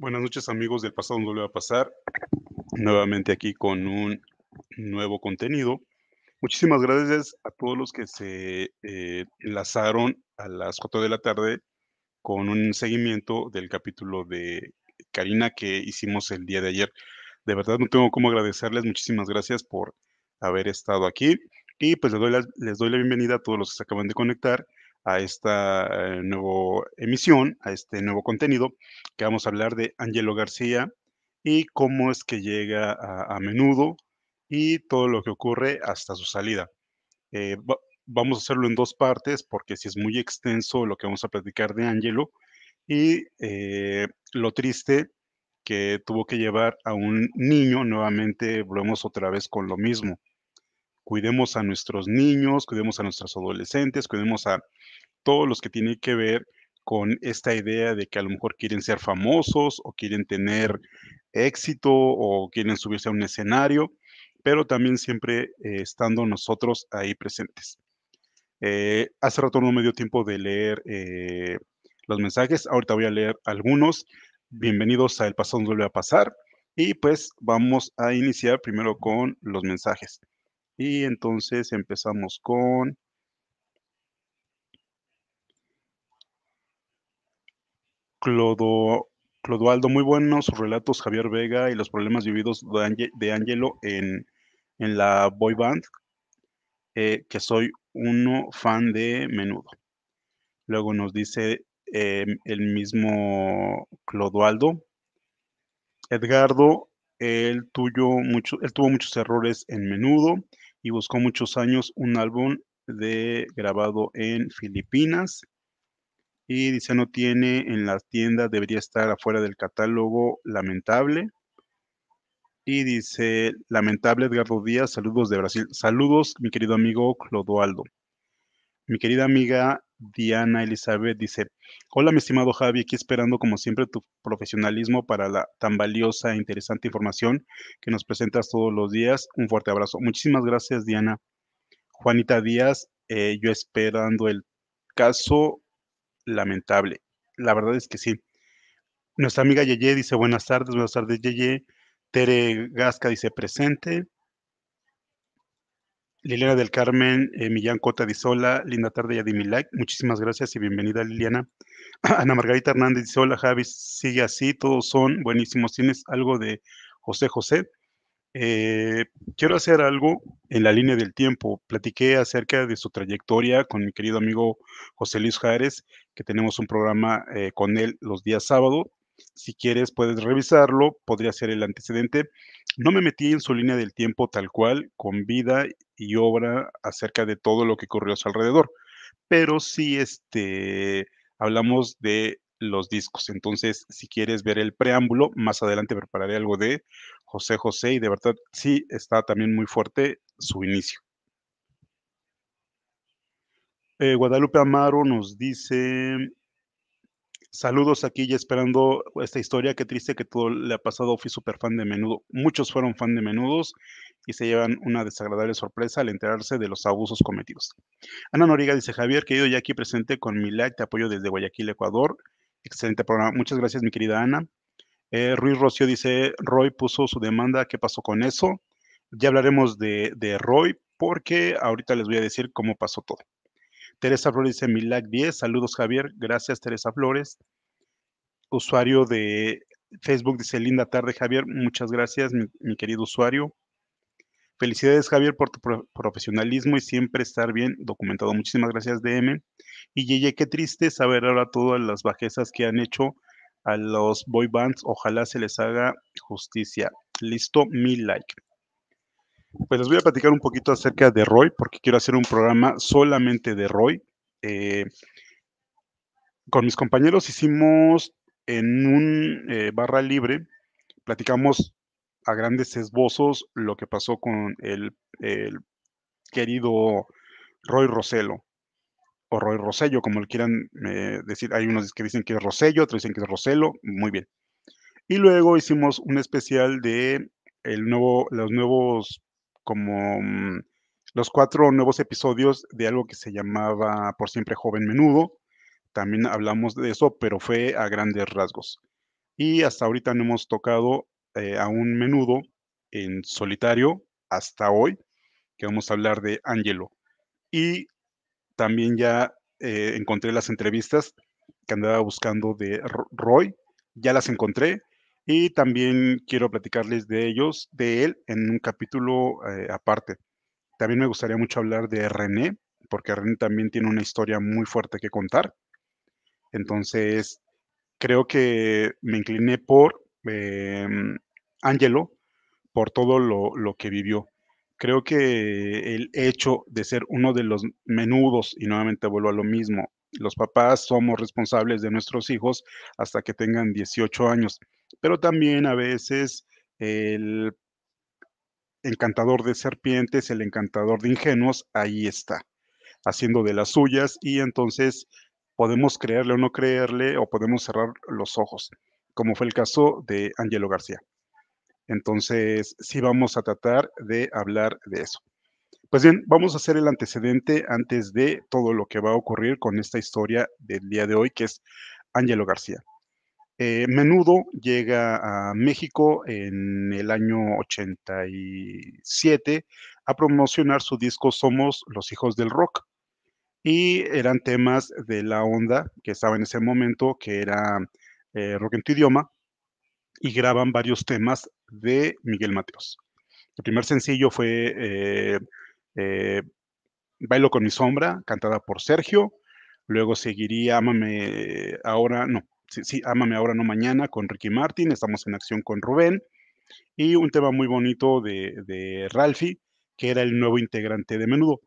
Buenas noches amigos del pasado no va a pasar. Nuevamente aquí con un nuevo contenido. Muchísimas gracias a todos los que se eh, enlazaron a las 4 de la tarde con un seguimiento del capítulo de Karina que hicimos el día de ayer. De verdad no tengo cómo agradecerles. Muchísimas gracias por haber estado aquí. Y pues les les doy la bienvenida a todos los que se acaban de conectar a esta eh, nueva emisión, a este nuevo contenido, que vamos a hablar de Angelo García y cómo es que llega a, menudo y todo lo que ocurre hasta su salida. Eh, vamos a hacerlo en dos partes porque si es muy extenso lo que vamos a platicar de Angelo y eh, lo triste que tuvo que llevar a un niño nuevamente, volvemos otra vez con lo mismo cuidemos a nuestros niños, cuidemos a nuestros adolescentes, cuidemos a todos los que tienen que ver con esta idea de que a lo mejor quieren ser famosos o quieren tener éxito o quieren subirse a un escenario, pero también siempre eh, estando nosotros ahí presentes. Eh, hace rato no me dio tiempo de leer eh, los mensajes, ahorita voy a leer algunos. Bienvenidos a El Pasado nos vuelve a pasar y pues vamos a iniciar primero con los mensajes. Y entonces empezamos con Clodo, Clodoaldo, muy buenos sus relatos, Javier Vega y los problemas vividos de, Angelo en, la boy band, eh, que soy uno fan de menudo. Luego nos dice eh, el mismo Clodoaldo. Edgardo, el tuyo mucho, él tuvo muchos errores en menudo y buscó muchos años un álbum de grabado en Filipinas. Y dice, no tiene en la tienda, debería estar afuera del catálogo, lamentable. Y dice, lamentable Edgardo Díaz, saludos de Brasil. Saludos, mi querido amigo Clodoaldo. Mi querida amiga Diana Elizabeth dice, hola mi estimado Javi, aquí esperando como siempre tu profesionalismo para la tan valiosa e interesante información que nos presentas todos los días. Un fuerte abrazo. Muchísimas gracias Diana. Juanita Díaz, eh, yo esperando el caso lamentable. La verdad es que sí. Nuestra amiga Yeye dice, buenas tardes, buenas tardes Yeye. Tere Gasca dice presente. Liliana del Carmen, eh, Millán Cota de linda tarde ya like, muchísimas gracias y bienvenida Liliana. Ana Margarita Hernández hola Javi, sigue así, todos son buenísimos. Tienes algo de José José. Eh, quiero hacer algo en la línea del tiempo. Platiqué acerca de su trayectoria con mi querido amigo José Luis Jares, que tenemos un programa eh, con él los días sábado. Si quieres, puedes revisarlo, podría ser el antecedente. No me metí en su línea del tiempo tal cual, con vida y obra acerca de todo lo que ocurrió a su alrededor. Pero sí, este, hablamos de los discos. Entonces, si quieres ver el preámbulo, más adelante prepararé algo de José José y de verdad sí está también muy fuerte su inicio. Eh, Guadalupe Amaro nos dice, Saludos aquí ya esperando esta historia. Qué triste que todo le ha pasado. Fui súper fan de menudo. Muchos fueron fan de menudos y se llevan una desagradable sorpresa al enterarse de los abusos cometidos. Ana Noriega dice, Javier, querido ya aquí presente con mi like, te apoyo desde Guayaquil, Ecuador. Excelente programa. Muchas gracias, mi querida Ana. Eh, Ruiz Rocio dice, Roy puso su demanda, ¿qué pasó con eso? Ya hablaremos de, de Roy porque ahorita les voy a decir cómo pasó todo. Teresa Flores dice like 10. Saludos, Javier. Gracias, Teresa Flores. Usuario de Facebook dice linda tarde, Javier. Muchas gracias, mi, querido usuario. Felicidades, Javier, por tu profesionalismo y siempre estar bien documentado. Muchísimas gracias, DM. Y Yeye, qué triste saber ahora todas las bajezas que han hecho a los boy bands. Ojalá se les haga justicia. Listo, mil like. Pues les voy a platicar un poquito acerca de Roy, porque quiero hacer un programa solamente de Roy. Eh, con mis compañeros hicimos en un eh, barra libre, platicamos a grandes esbozos lo que pasó con el, querido Roy Rosello o Roy Rosello, como le quieran eh, decir. Hay unos que dicen que es Rosello, otros dicen que es Rosello, muy bien. Y luego hicimos un especial de el nuevo, los nuevos como mm, los cuatro nuevos episodios de algo que se llamaba Por siempre joven menudo. También hablamos de eso, pero fue a grandes rasgos. Y hasta ahorita no hemos tocado eh, a un menudo en solitario hasta hoy, que vamos a hablar de Angelo. Y también ya eh, encontré las entrevistas que andaba buscando de Roy, ya las encontré y también quiero platicarles de ellos, de él, en un capítulo eh, aparte. También me gustaría mucho hablar de René, porque René también tiene una historia muy fuerte que contar. Entonces, creo que me incliné por eh, Angelo, por todo lo, lo que vivió. Creo que el hecho de ser uno de los menudos, y nuevamente vuelvo a lo mismo, los papás somos responsables de nuestros hijos hasta que tengan 18 años pero también a veces el encantador de serpientes, el encantador de ingenuos, ahí está, haciendo de las suyas y entonces podemos creerle o no creerle o podemos cerrar los ojos, como fue el caso de Angelo García. Entonces, sí vamos a tratar de hablar de eso. Pues bien, vamos a hacer el antecedente antes de todo lo que va a ocurrir con esta historia del día de hoy, que es Angelo García. Eh, menudo llega a México en el año 87 a promocionar su disco Somos los Hijos del Rock. Y eran temas de la onda que estaba en ese momento, que era eh, rock en tu idioma, y graban varios temas de Miguel Mateos. El primer sencillo fue eh, Bailo con mi sombra, cantada por Sergio. Luego seguiría Amame ahora, no, sí, Ámame ahora, no mañana, con Ricky Martin, estamos en acción con Rubén, y un tema muy bonito de, de que era el nuevo integrante de Menudo.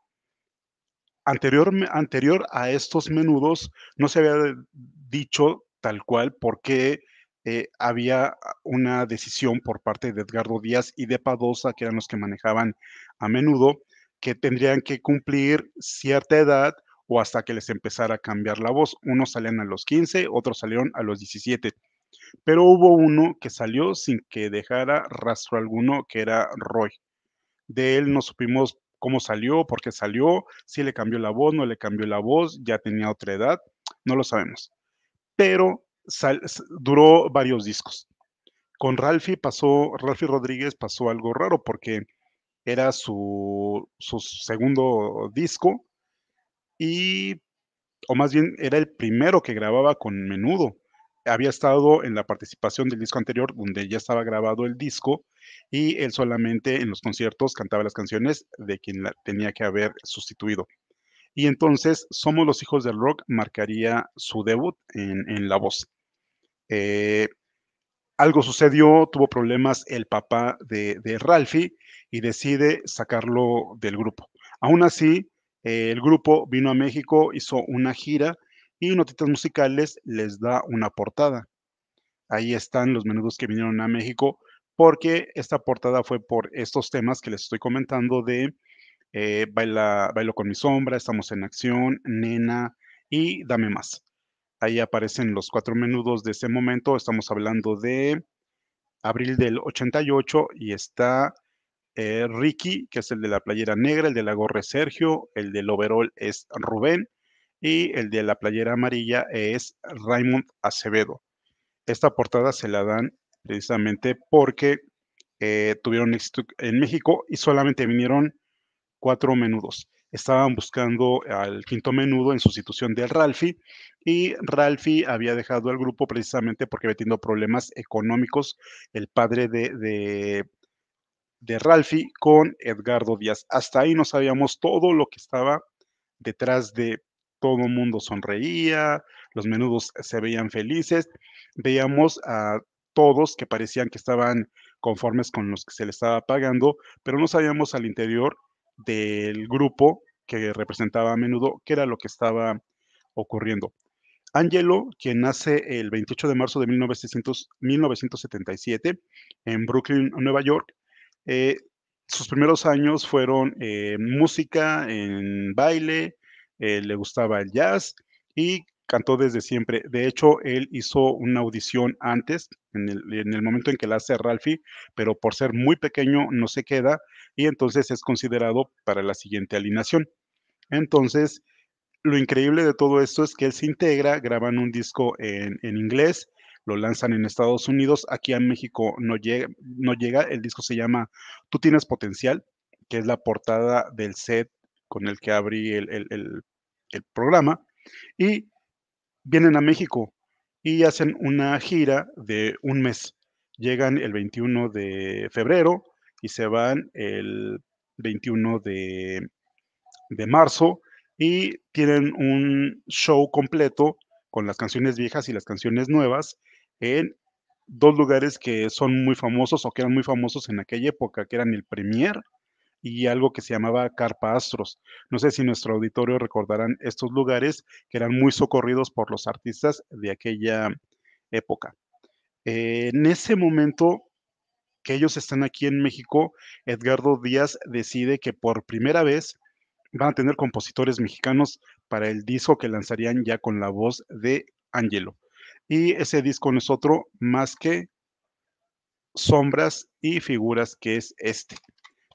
Anterior, anterior a estos menudos, no se había dicho tal cual porque eh, había una decisión por parte de Edgardo Díaz y de Padosa, que eran los que manejaban a menudo, que tendrían que cumplir cierta edad hasta que les empezara a cambiar la voz. Unos salían a los 15, otros salieron a los 17. Pero hubo uno que salió sin que dejara rastro alguno, que era Roy. De él no supimos cómo salió, por qué salió, si le cambió la voz, no le cambió la voz, ya tenía otra edad, no lo sabemos. Pero duró varios discos. Con Ralphie pasó, Ralphie Rodríguez pasó algo raro porque era su, su segundo disco, y, o más bien, era el primero que grababa con menudo. Había estado en la participación del disco anterior, donde ya estaba grabado el disco, y él solamente en los conciertos cantaba las canciones de quien la tenía que haber sustituido. Y entonces, Somos los Hijos del Rock marcaría su debut en, la voz. Eh, algo sucedió, tuvo problemas el papá de, de Ralphie y decide sacarlo del grupo. Aún así, eh, el grupo vino a México, hizo una gira y Notitas Musicales les da una portada. Ahí están los menudos que vinieron a México porque esta portada fue por estos temas que les estoy comentando de eh, Baila, Bailo con mi sombra, Estamos en acción, Nena y Dame más. Ahí aparecen los cuatro menudos de ese momento. Estamos hablando de abril del 88 y está eh, Ricky, que es el de la playera negra, el de la gorra es Sergio, el del overall es Rubén y el de la playera amarilla es Raymond Acevedo. Esta portada se la dan precisamente porque eh, tuvieron éxito en México y solamente vinieron cuatro menudos. Estaban buscando al quinto menudo en sustitución del Ralphie y Ralfi había dejado el grupo precisamente porque había tenido problemas económicos. El padre de, de de Ralphie con Edgardo Díaz. Hasta ahí no sabíamos todo lo que estaba detrás de todo el mundo sonreía, los menudos se veían felices, veíamos a todos que parecían que estaban conformes con los que se les estaba pagando, pero no sabíamos al interior del grupo que representaba a menudo qué era lo que estaba ocurriendo. Angelo, quien nace el 28 de marzo de 1977 en Brooklyn, Nueva York, eh, sus primeros años fueron eh, música, en baile, eh, le gustaba el jazz y cantó desde siempre. De hecho, él hizo una audición antes, en el, momento en que la hace Ralphie, pero por ser muy pequeño no se queda y entonces es considerado para la siguiente alineación. Entonces, lo increíble de todo esto es que él se integra, graban un disco en, en inglés lo lanzan en Estados Unidos, aquí en México no llega, no llega, el disco se llama Tú tienes potencial, que es la portada del set con el que abrí el, programa, y vienen a México y hacen una gira de un mes. Llegan el 21 de febrero y se van el 21 de, de marzo y tienen un show completo con las canciones viejas y las canciones nuevas en dos lugares que son muy famosos o que eran muy famosos en aquella época, que eran el Premier y algo que se llamaba Carpa Astros. No sé si nuestro auditorio recordarán estos lugares que eran muy socorridos por los artistas de aquella época. en ese momento que ellos están aquí en México, Edgardo Díaz decide que por primera vez van a tener compositores mexicanos para el disco que lanzarían ya con la voz de Angelo. Y ese disco no es otro más que Sombras y Figuras, que es este.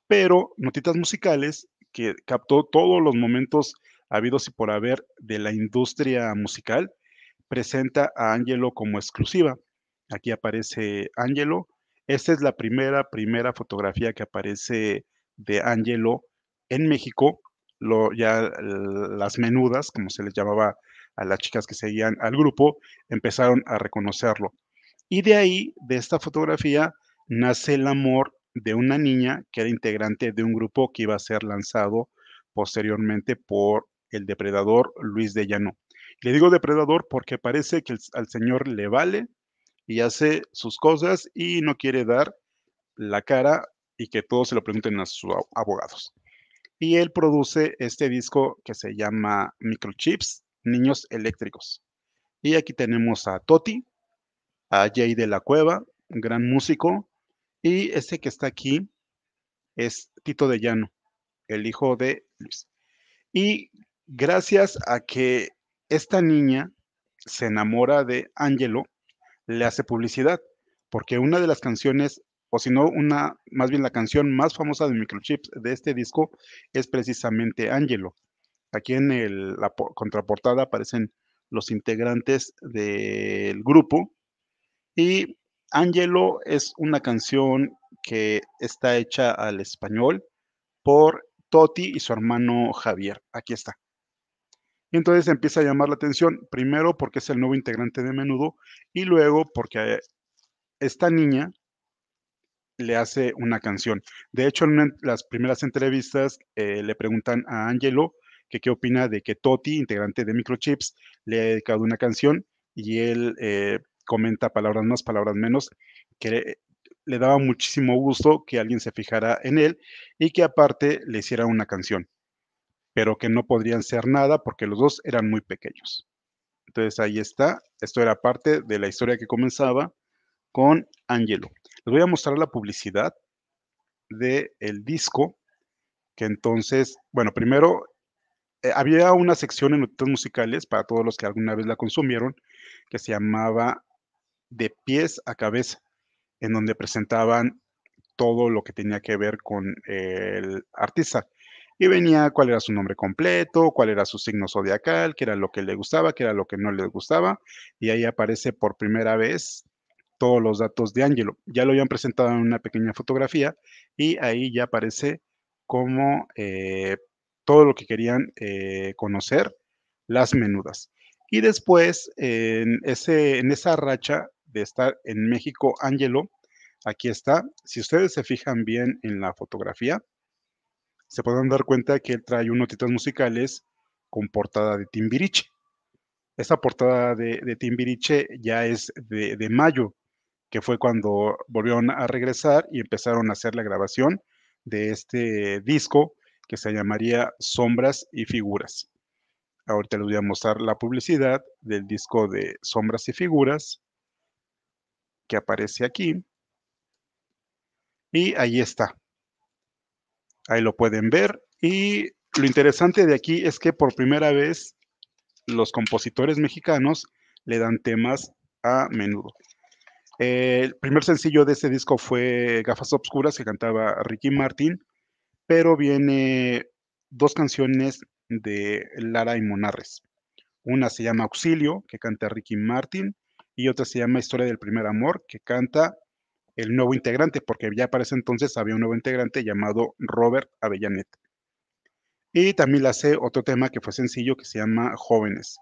Pero Notitas Musicales, que captó todos los momentos habidos y por haber de la industria musical, presenta a Angelo como exclusiva. Aquí aparece Angelo. Esta es la primera, primera fotografía que aparece de Angelo en México. Lo, ya las menudas, como se les llamaba a las chicas que seguían al grupo, empezaron a reconocerlo. Y de ahí, de esta fotografía, nace el amor de una niña que era integrante de un grupo que iba a ser lanzado posteriormente por el depredador Luis de Llano. Le digo depredador porque parece que al señor le vale y hace sus cosas y no quiere dar la cara y que todos se lo pregunten a sus abogados. Y él produce este disco que se llama Microchips, niños eléctricos. Y aquí tenemos a Toti, a Jay de la Cueva, un gran músico, y ese que está aquí es Tito de Llano, el hijo de Luis. Y gracias a que esta niña se enamora de Angelo, le hace publicidad, porque una de las canciones, o si no, una, más bien la canción más famosa de Microchips de este disco es precisamente Angelo. Aquí en la contraportada aparecen los integrantes del grupo y Angelo es una canción que está hecha al español por Toti y su hermano Javier. Aquí está. Y entonces empieza a llamar la atención, primero porque es el nuevo integrante de menudo y luego porque esta niña le hace una canción. De hecho, en las primeras entrevistas eh, le preguntan a Angelo que qué opina de que Toti, integrante de Microchips, le ha dedicado una canción y él eh, comenta palabras más, palabras menos, que le daba muchísimo gusto que alguien se fijara en él y que aparte le hiciera una canción, pero que no podrían ser nada porque los dos eran muy pequeños. Entonces ahí está, esto era parte de la historia que comenzaba con Angelo. Les voy a mostrar la publicidad del el disco, que entonces, bueno, primero eh, había una sección en notas musicales para todos los que alguna vez la consumieron que se llamaba De pies a cabeza, en donde presentaban todo lo que tenía que ver con el artista. Y venía cuál era su nombre completo, cuál era su signo zodiacal, qué era lo que le gustaba, qué era lo que no le gustaba. Y ahí aparece por primera vez todos los datos de Angelo. Ya lo habían presentado en una pequeña fotografía y ahí ya aparece como eh, todo lo que querían eh, conocer, las menudas. Y después, en, ese, en esa racha de estar en México, Ángelo, aquí está. Si ustedes se fijan bien en la fotografía, se podrán dar cuenta que él trae unos títulos musicales con portada de Timbiriche. Esa portada de, Timbiriche ya es de, de, mayo, que fue cuando volvieron a regresar y empezaron a hacer la grabación de este disco que se llamaría Sombras y Figuras. Ahorita les voy a mostrar la publicidad del disco de Sombras y Figuras que aparece aquí. Y ahí está. Ahí lo pueden ver. Y lo interesante de aquí es que por primera vez los compositores mexicanos le dan temas a menudo. el primer sencillo de ese disco fue Gafas Obscuras que cantaba Ricky Martin pero viene dos canciones de Lara y Monarres. Una se llama Auxilio, que canta Ricky Martin, y otra se llama Historia del Primer Amor, que canta el nuevo integrante, porque ya para ese entonces había un nuevo integrante llamado Robert Avellanet. Y también la hace otro tema que fue sencillo, que se llama Jóvenes.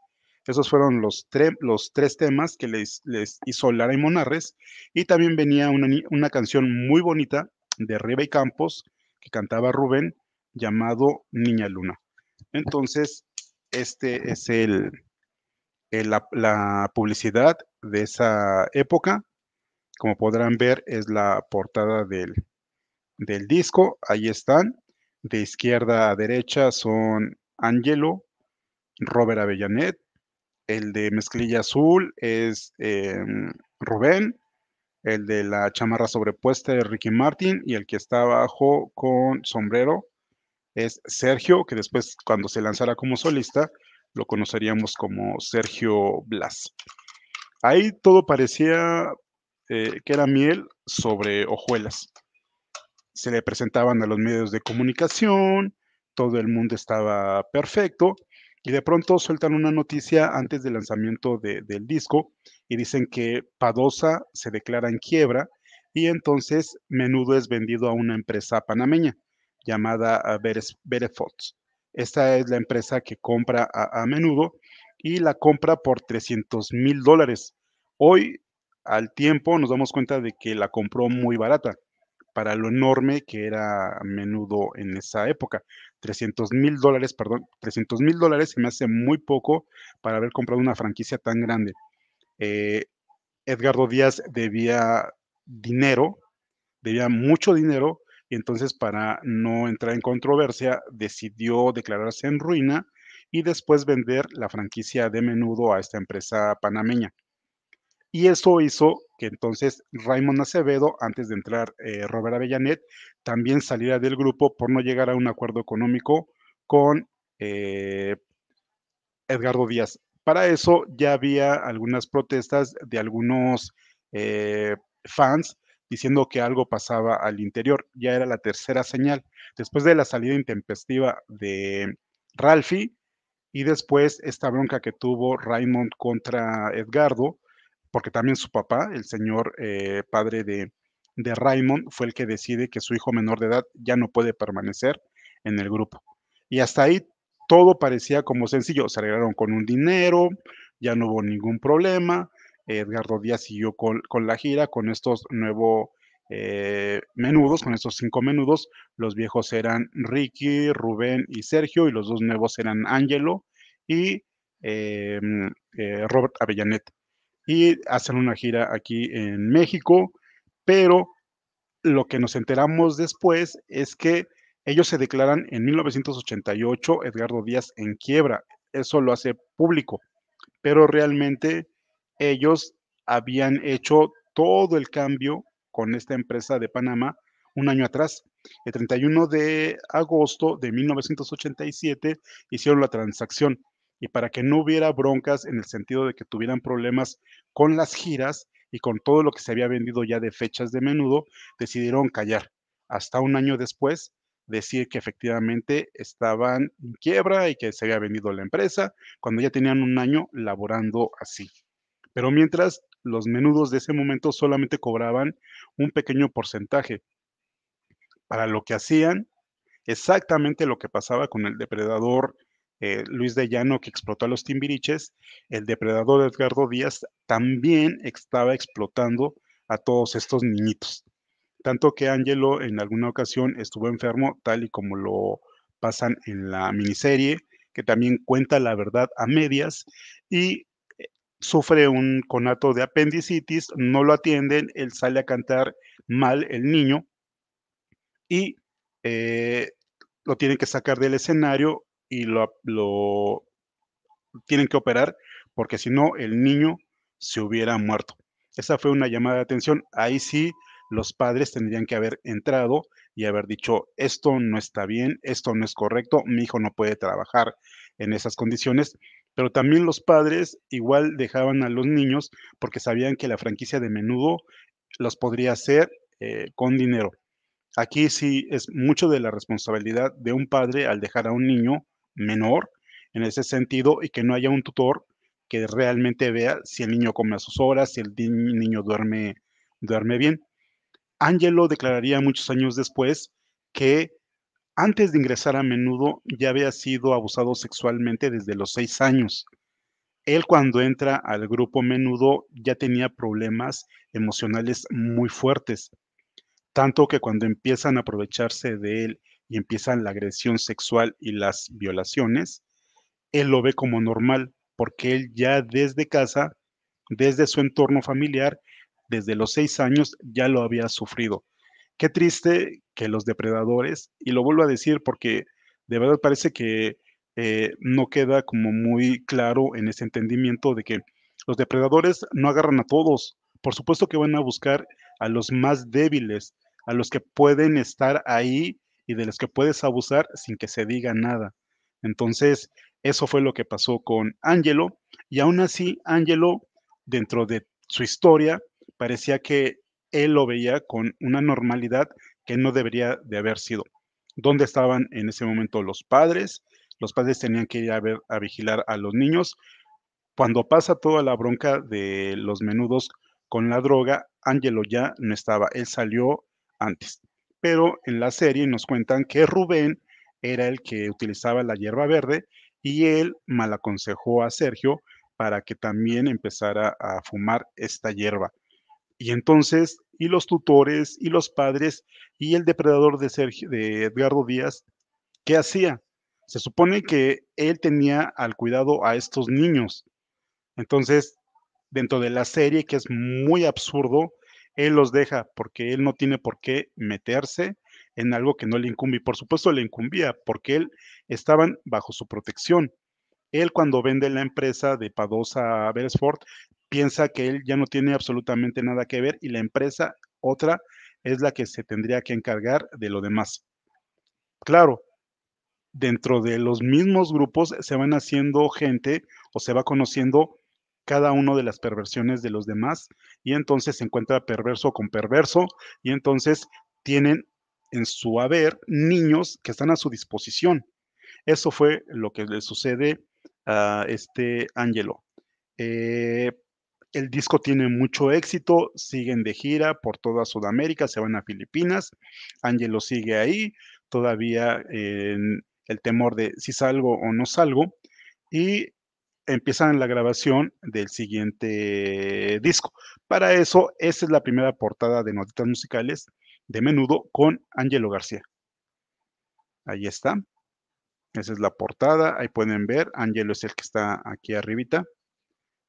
Esos fueron los, los tres temas que les, les, hizo Lara y Monarres. Y también venía una, una canción muy bonita de Riva y Campos, cantaba Rubén llamado Niña Luna. Entonces, este es el, la, publicidad de esa época. Como podrán ver, es la portada del, disco. Ahí están. De izquierda a derecha son Angelo, Robert Avellanet. El de mezclilla azul es em, Rubén el de la chamarra sobrepuesta de Ricky Martin y el que está abajo con sombrero es Sergio, que después cuando se lanzara como solista lo conoceríamos como Sergio Blas. Ahí todo parecía eh, que era miel sobre hojuelas. Se le presentaban a los medios de comunicación, todo el mundo estaba perfecto, y de pronto sueltan una noticia antes del lanzamiento del disco y dicen que Padosa se declara en quiebra y entonces Menudo es vendido a una empresa panameña llamada ah, Berefots. Esta es la empresa que compra a, a Menudo y la compra por 300 mil dólares. Hoy, al tiempo, nos damos cuenta de que la compró muy barata para lo enorme que era Menudo en esa época. 300 mil dólares, perdón, 300 mil dólares se me hace muy poco para haber comprado una franquicia tan grande. Eh, Edgardo Díaz debía dinero, debía mucho dinero, y entonces para no entrar en controversia decidió declararse en ruina y después vender la franquicia de menudo a esta empresa panameña. Y eso hizo que entonces Raymond Acevedo, antes de entrar eh, Robert Avellanet, también saliera del grupo por no llegar a un acuerdo económico con eh, Edgardo Díaz. Para eso ya había algunas protestas de algunos eh, fans diciendo que algo pasaba al interior. Ya era la tercera señal. Después de la salida intempestiva de Ralphie y después esta bronca que tuvo Raymond contra Edgardo, porque también su papá, el señor eh, padre de, Raymond, fue el que decide que su hijo menor de edad ya no puede permanecer en el grupo. Y hasta ahí todo parecía como sencillo, se arreglaron con un dinero, ya no hubo ningún problema, Edgardo Díaz siguió con, la gira, con estos nuevos eh, menudos, con estos cinco menudos, los viejos eran Ricky, Rubén y Sergio, y los dos nuevos eran Angelo y em, eh, Robert Avellanet y hacen una gira aquí en México, pero lo que nos enteramos después es que ellos se declaran en 1988 Edgardo Díaz en quiebra, eso lo hace público, pero realmente ellos habían hecho todo el cambio con esta empresa de Panamá un año atrás. El 31 de agosto de 1987 hicieron la transacción y para que no hubiera broncas en el sentido de que tuvieran problemas con las giras y con todo lo que se había vendido ya de fechas de menudo, decidieron callar. Hasta un año después, decir que efectivamente estaban en quiebra y que se había vendido la empresa, cuando ya tenían un año laborando así. Pero mientras, los menudos de ese momento solamente cobraban un pequeño porcentaje para lo que hacían, exactamente lo que pasaba con el depredador eh, Luis de Llano que explotó a los timbiriches, el depredador Edgardo Díaz también estaba explotando a todos estos niñitos. Tanto que Angelo en alguna ocasión estuvo enfermo, tal y como lo pasan en la miniserie, que también cuenta la verdad a medias, y eh, sufre un conato de apendicitis, no lo atienden, él sale a cantar mal el niño y eh, lo tienen que sacar del escenario y lo, tienen que operar porque si no el niño se hubiera muerto. Esa fue una llamada de atención. Ahí sí los padres tendrían que haber entrado y haber dicho, esto no está bien, esto no es correcto, mi hijo no puede trabajar en esas condiciones. Pero también los padres igual dejaban a los niños porque sabían que la franquicia de menudo los podría hacer eh, con dinero. Aquí sí es mucho de la responsabilidad de un padre al dejar a un niño menor en ese sentido y que no haya un tutor que realmente vea si el niño come a sus horas, si el niño duerme, duerme bien. Angelo declararía muchos años después que antes de ingresar a menudo ya había sido abusado sexualmente desde los seis años. Él cuando entra al grupo menudo ya tenía problemas emocionales muy fuertes, tanto que cuando empiezan a aprovecharse de él y empiezan la agresión sexual y las violaciones, él lo ve como normal, porque él ya desde casa, desde su entorno familiar, desde los seis años ya lo había sufrido. Qué triste que los depredadores, y lo vuelvo a decir porque de verdad parece que eh, no queda como muy claro en ese entendimiento de que los depredadores no agarran a todos. Por supuesto que van a buscar a los más débiles, a los que pueden estar ahí y de los que puedes abusar sin que se diga nada. Entonces, eso fue lo que pasó con Angelo y aún así Angelo, dentro de su historia, parecía que él lo veía con una normalidad que no debería de haber sido. ¿Dónde estaban en ese momento los padres? Los padres tenían que ir a, ver, a vigilar a los niños. Cuando pasa toda la bronca de los menudos con la droga, Angelo ya no estaba, él salió antes pero en la serie nos cuentan que Rubén era el que utilizaba la hierba verde y él malaconsejó a Sergio para que también empezara a fumar esta hierba. Y entonces, y los tutores, y los padres, y el depredador de, Sergio, de Edgardo Díaz, ¿qué hacía? Se supone que él tenía al cuidado a estos niños. Entonces, dentro de la serie, que es muy absurdo, él los deja porque él no tiene por qué meterse en algo que no le incumbe. Y por supuesto le incumbía porque él estaban bajo su protección. Él cuando vende la empresa de Padosa a Beresford piensa que él ya no tiene absolutamente nada que ver y la empresa otra es la que se tendría que encargar de lo demás. Claro, dentro de los mismos grupos se van haciendo gente o se va conociendo cada uno de las perversiones de los demás y entonces se encuentra perverso con perverso y entonces tienen en su haber niños que están a su disposición. Eso fue lo que le sucede a este Angelo. Eh, el disco tiene mucho éxito, siguen de gira por toda Sudamérica, se van a Filipinas, Angelo sigue ahí, todavía en el temor de si salgo o no salgo, y empiezan la grabación del siguiente disco. Para eso, esa es la primera portada de Notitas Musicales de menudo con Angelo García. Ahí está. Esa es la portada. Ahí pueden ver. Angelo es el que está aquí arribita.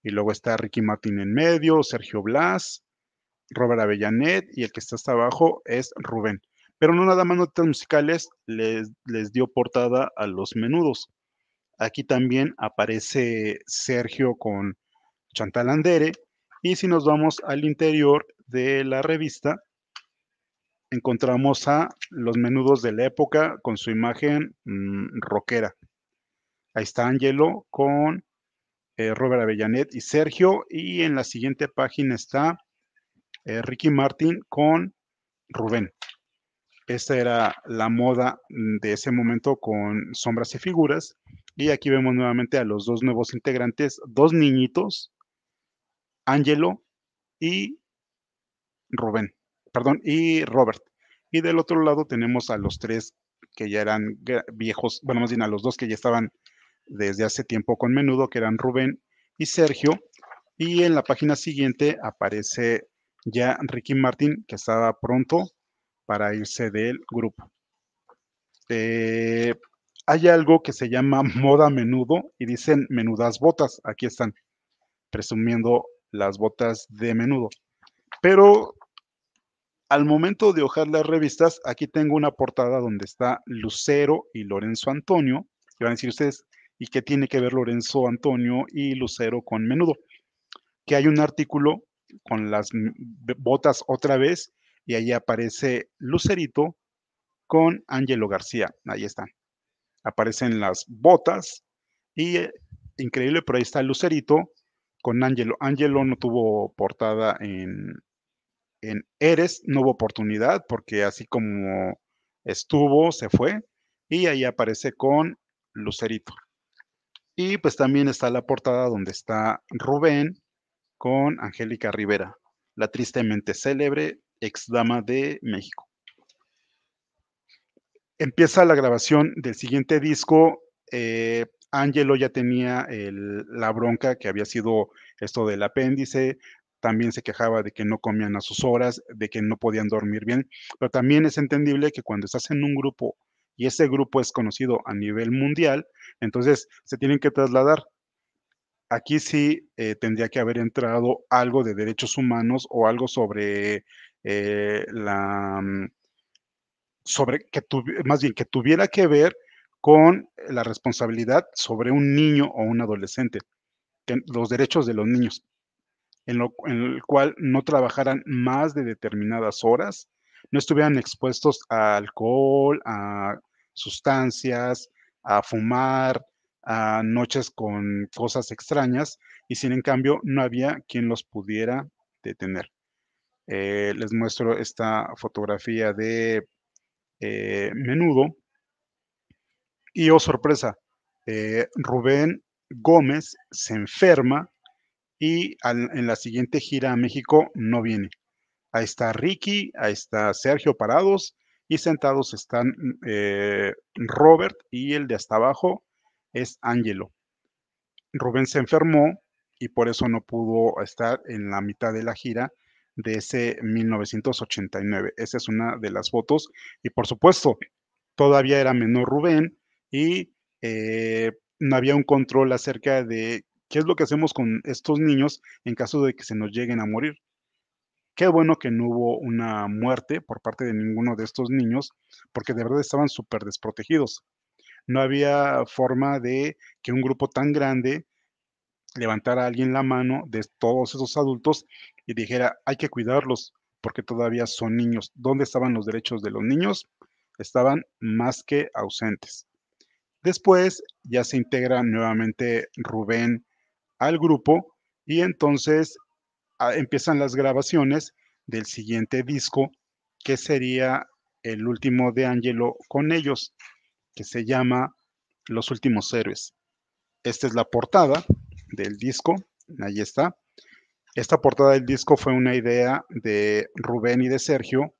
Y luego está Ricky Martin en medio, Sergio Blas, Robert Avellanet y el que está hasta abajo es Rubén. Pero no nada más notas musicales les dio portada a los menudos. Aquí también aparece Sergio con Chantal Andere. Y si nos vamos al interior de la revista, encontramos a los menudos de la época con su imagen mm, rockera. Ahí está Angelo con eh, Robert Avellanet y Sergio. Y en la siguiente página está eh, Ricky Martin con Rubén. Esta era la moda de ese momento con sombras y figuras. Y aquí vemos nuevamente a los dos nuevos integrantes, dos niñitos, Angelo y Rubén, perdón, y Robert. Y del otro lado tenemos a los tres que ya eran viejos, bueno, más bien a los dos que ya estaban desde hace tiempo con menudo, que eran Rubén y Sergio. Y en la página siguiente aparece ya Ricky Martín, que estaba pronto para irse del grupo. Eh, hay algo que se llama moda menudo y dicen menudas botas. Aquí están presumiendo las botas de menudo. Pero al momento de hojar las revistas, aquí tengo una portada donde está Lucero y Lorenzo Antonio. Y van a decir ustedes, ¿y qué tiene que ver Lorenzo Antonio y Lucero con menudo? Que hay un artículo con las botas otra vez y ahí aparece Lucerito con Angelo García. Ahí están aparecen las botas y eh, increíble, pero ahí está Lucerito con Angelo. Angelo no tuvo portada en, en Eres, no hubo oportunidad porque así como estuvo, se fue y ahí aparece con Lucerito. Y pues también está la portada donde está Rubén con Angélica Rivera, la tristemente célebre ex dama de México empieza la grabación del siguiente disco. Angelo eh, ya tenía la bronca que había sido esto del apéndice, también se quejaba de que no comían a sus horas, de que no podían dormir bien, pero también es entendible que cuando estás en un grupo y ese grupo es conocido a nivel mundial, entonces se tienen que trasladar. Aquí sí eh, tendría que haber entrado algo de derechos humanos o algo sobre eh, la mm, sobre que más bien que tuviera que ver con la responsabilidad sobre un niño o un adolescente, los derechos de los niños, en, el cual no trabajaran más de determinadas horas, no estuvieran expuestos a alcohol, a sustancias, a fumar, a noches con cosas extrañas, y sin en cambio no había quien los pudiera detener. Eh, les muestro esta fotografía de eh, menudo. Y oh sorpresa, eh, Rubén Gómez se enferma y en la siguiente gira a México no viene. Ahí está Ricky, ahí está Sergio Parados y sentados están eh, Robert y el de hasta abajo es Angelo. Rubén se enfermó y por eso no pudo estar en la mitad de la gira de ese 1989. Esa es una de las fotos. Y por supuesto, todavía era menor Rubén y eh, no había un control acerca de qué es lo que hacemos con estos niños en caso de que se nos lleguen a morir. Qué bueno que no hubo una muerte por parte de ninguno de estos niños, porque de verdad estaban súper desprotegidos. No había forma de que un grupo tan grande levantara a alguien la mano de todos esos adultos y dijera, hay que cuidarlos porque todavía son niños. ¿Dónde estaban los derechos de los niños? Estaban más que ausentes. Después ya se integra nuevamente Rubén al grupo y entonces ah, empiezan las grabaciones del siguiente disco, que sería el último de Angelo con ellos, que se llama Los Últimos Héroes. Esta es la portada del disco. Ahí está. Esta portada del disco fue una idea de Rubén y de Sergio,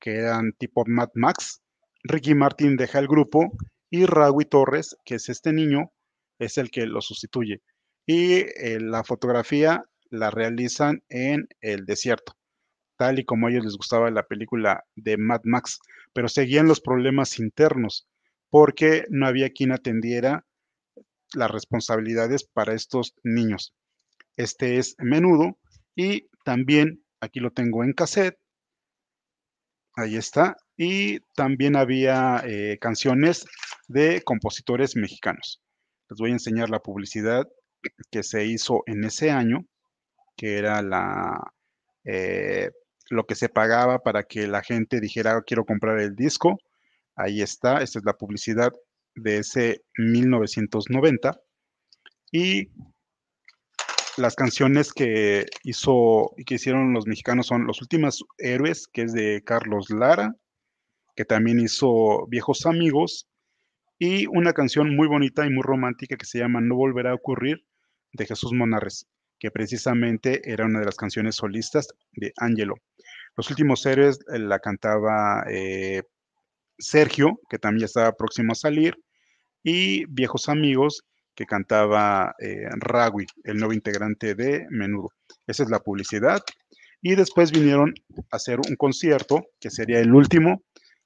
que eran tipo Mad Max. Ricky Martin deja el grupo y Rawi Torres, que es este niño, es el que lo sustituye. Y eh, la fotografía la realizan en el desierto, tal y como a ellos les gustaba la película de Mad Max, pero seguían los problemas internos porque no había quien atendiera las responsabilidades para estos niños. Este es menudo y también aquí lo tengo en cassette. Ahí está. Y también había eh, canciones de compositores mexicanos. Les voy a enseñar la publicidad que se hizo en ese año, que era la eh, lo que se pagaba para que la gente dijera ah, quiero comprar el disco. Ahí está, esta es la publicidad de ese 1990 y las canciones que hizo y que hicieron los mexicanos son Los Últimos Héroes, que es de Carlos Lara, que también hizo Viejos Amigos, y una canción muy bonita y muy romántica que se llama No Volverá a Ocurrir, de Jesús Monarres, que precisamente era una de las canciones solistas de Angelo. Los Últimos Héroes eh, la cantaba eh, Sergio, que también estaba próximo a salir, y Viejos Amigos, que cantaba eh, Rawi, el nuevo integrante de Menudo. Esa es la publicidad. Y después vinieron a hacer un concierto, que sería el último,